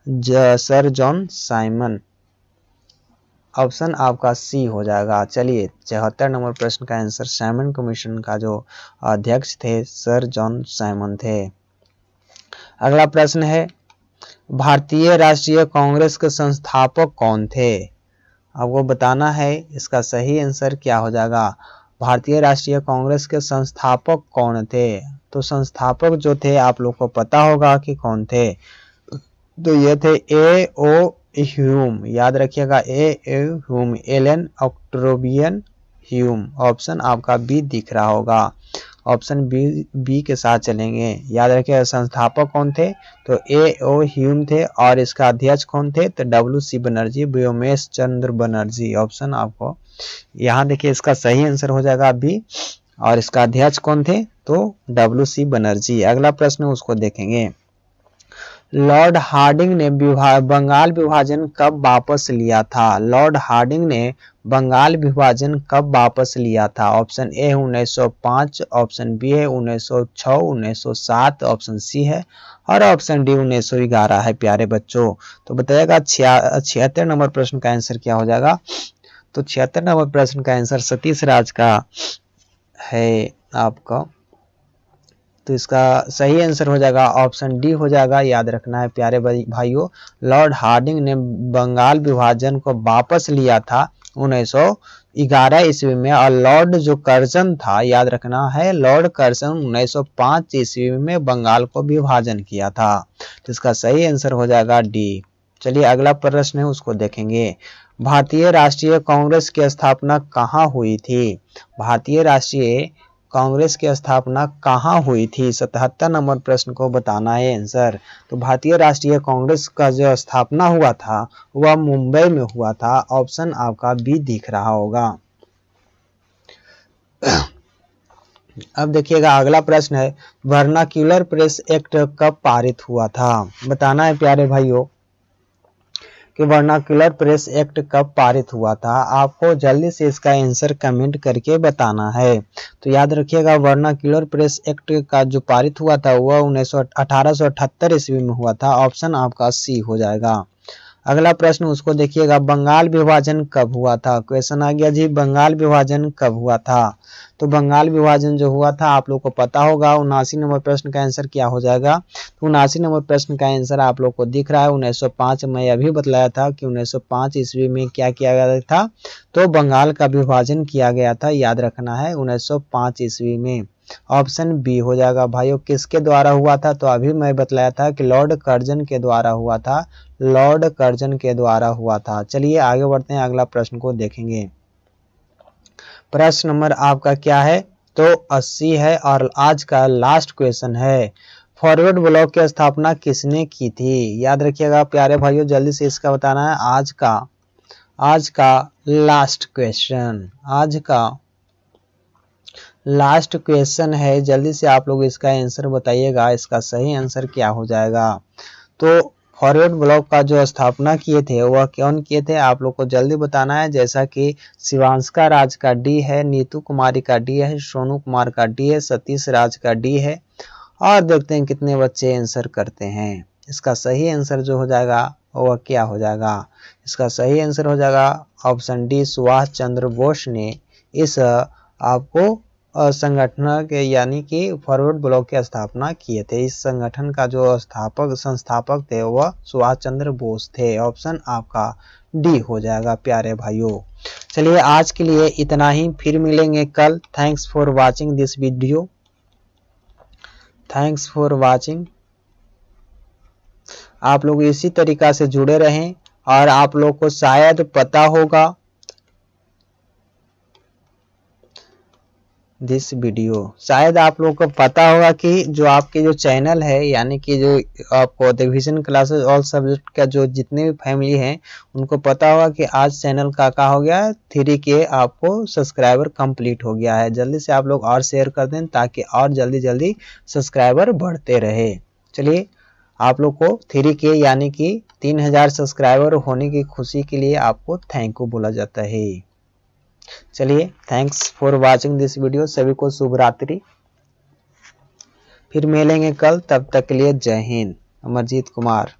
ज, सर जॉन साइमन ऑप्शन आपका सी हो जाएगा चलिए चौहत्तर नंबर प्रश्न का आंसर साइमन कमीशन का जो अध्यक्ष थे सर जॉन साइमन थे अगला प्रश्न है भारतीय राष्ट्रीय कांग्रेस के संस्थापक कौन थे आपको बताना है इसका सही आंसर क्या हो जाएगा भारतीय राष्ट्रीय कांग्रेस के संस्थापक कौन थे तो संस्थापक जो थे आप लोग को पता होगा कि कौन थे तो ये थे ए ओ ह्यूम याद रखिएगा A A Hume Allan Octavian Hume option आपका बी दिख रहा होगा ऑप्शन बी बी के साथ चलेंगे याद रखिए संस्थापक कौन थे तो ए ओ ह्यूम थे और इसका अध्यक्ष कौन थे तो W C Banerjee Vyomesh Chandra Banerjee option आपको यहाँ देखिए इसका सही आंसर हो जाएगा अभी और इसका अध्यक्ष कौन थे तो डब्ल्यू सी बनर्जी अगला प्रश्न उसको देखेंगे लॉर्ड हार्डिंग ने बंगाल विभाजन कब वापस लिया था लॉर्ड हार्डिंग ने बंगाल विभाजन कब वापस लिया था ऑप्शन ए है 1905 ऑप्शन बी है 1906 1907 ऑप्शन सी है और ऑप्शन डी 1911 है प्यारे बच्चों तो बताइएगा छिहत्तर नंबर प्रश्न का आंसर क्या हो जाएगा तो छिहत्तर नंबर प्रश्न का आंसर सतीश राज का है आपका तो इसका सही आंसर हो जाएगा ऑप्शन डी हो जाएगा याद रखना है प्यारे भाइयों लॉर्ड हार्डिंग ने बंगाल विभाजन को वापस लिया था 1911 ईस्वी में और लॉर्ड जो कर्जन था याद रखना है लॉर्ड कर्जन 1905 ईस्वी में बंगाल को विभाजन किया था तो इसका सही आंसर हो जाएगा डी चलिए अगला प्रश्न है उसको देखेंगे भारतीय राष्ट्रीय कांग्रेस की स्थापना कहाँ हुई थी भारतीय राष्ट्रीय कांग्रेस की स्थापना कहाँ हुई थी सतहत्तर नंबर प्रश्न को बताना है आंसर तो भारतीय राष्ट्रीय कांग्रेस का जो स्थापना हुआ था वह मुंबई में हुआ था ऑप्शन आपका बी दिख रहा होगा अब देखिएगा अगला प्रश्न है वर्नाक्यूलर प्रेस एक्ट कब पारित हुआ था बताना है प्यारे भाइयों कि वर्नाकुलर प्रेस एक्ट कब पारित हुआ था आपको जल्दी से इसका आंसर कमेंट करके बताना है तो याद रखिएगा वर्नाक्यूलर प्रेस एक्ट का जो पारित हुआ था वह उन्नीस ईस्वी में हुआ था ऑप्शन आपका सी हो जाएगा अगला प्रश्न उसको देखिएगा बंगाल विभाजन कब हुआ था क्वेश्चन आ गया जी बंगाल विभाजन कब हुआ था तो बंगाल विभाजन जो हुआ था आप लोग को पता होगा उनासी नंबर प्रश्न का आंसर क्या हो जाएगा तो उनासी नंबर प्रश्न का आंसर आप लोग को दिख रहा है 1905 में अभी बतलाया था कि 1905 ईस्वी में क्या किया गया था तो बंगाल का विभाजन किया गया था याद रखना है उन्नीस ईस्वी में ऑप्शन बी हो जाएगा भाइयों किसके द्वारा हुआ था तो अभी मैं बतलाया था कि लॉर्ड कर्जन के द्वारा हुआ था लॉर्ड कर्जन के द्वारा हुआ था चलिए आगे बढ़ते हैं अगला प्रश्न को देखेंगे प्रश्न नंबर आपका क्या है तो 80 है और आज का लास्ट क्वेश्चन है फॉरवर्ड ब्लॉक की स्थापना किसने की थी याद रखिएगा प्यारे भाइयों जल्दी से इसका बताना है आज का आज का लास्ट क्वेश्चन आज का लास्ट क्वेश्चन है जल्दी से आप लोग इसका आंसर बताइएगा इसका सही आंसर क्या हो जाएगा तो फॉरवर्ड ब्लॉक का जो स्थापना किए थे वह कौन किए थे आप लोग को जल्दी बताना है जैसा कि शिवांश का राज का डी है नीतू कुमारी का डी है सोनू कुमार का डी है सतीश राज का डी है और देखते हैं कितने बच्चे आंसर करते हैं इसका सही आंसर जो हो जाएगा वह क्या हो जाएगा इसका सही आंसर हो जाएगा ऑप्शन डी सुभाष चंद्र बोस ने इस आपको संगठन के यानी कि फॉरवर्ड ब्लॉक की स्थापना किए थे इस संगठन का जो स्थापक संस्थापक थे वह सुभाष चंद्र बोस थे ऑप्शन आपका डी हो जाएगा प्यारे भाइयों चलिए आज के लिए इतना ही फिर मिलेंगे कल thanks for watching this video thanks for watching आप लोग इसी तरीका से जुड़े रहें और आप लोग को शायद पता होगा दिस वीडियो शायद आप लोगों को पता होगा कि जो आपके जो चैनल है यानी कि जो आपको डिविजन क्लासेस ऑल सब्जेक्ट का जो जितने भी फैमिली हैं उनको पता होगा कि आज चैनल का का हो गया थ्री के आपको सब्सक्राइबर कंप्लीट हो गया है जल्दी से आप लोग और शेयर कर दें ताकि और जल्दी जल्दी सब्सक्राइबर बढ़ते रहे चलिए आप लोग को थ्री के यानी कि तीन हजार सब्सक्राइबर होने की खुशी के लिए आपको थैंक यू बोला जाता है चलिए thanks for watching this video सभी को शुभ रात्रि फिर मिलेंगे कल तब तक के लिए जय हिंद अमरजीत कुमार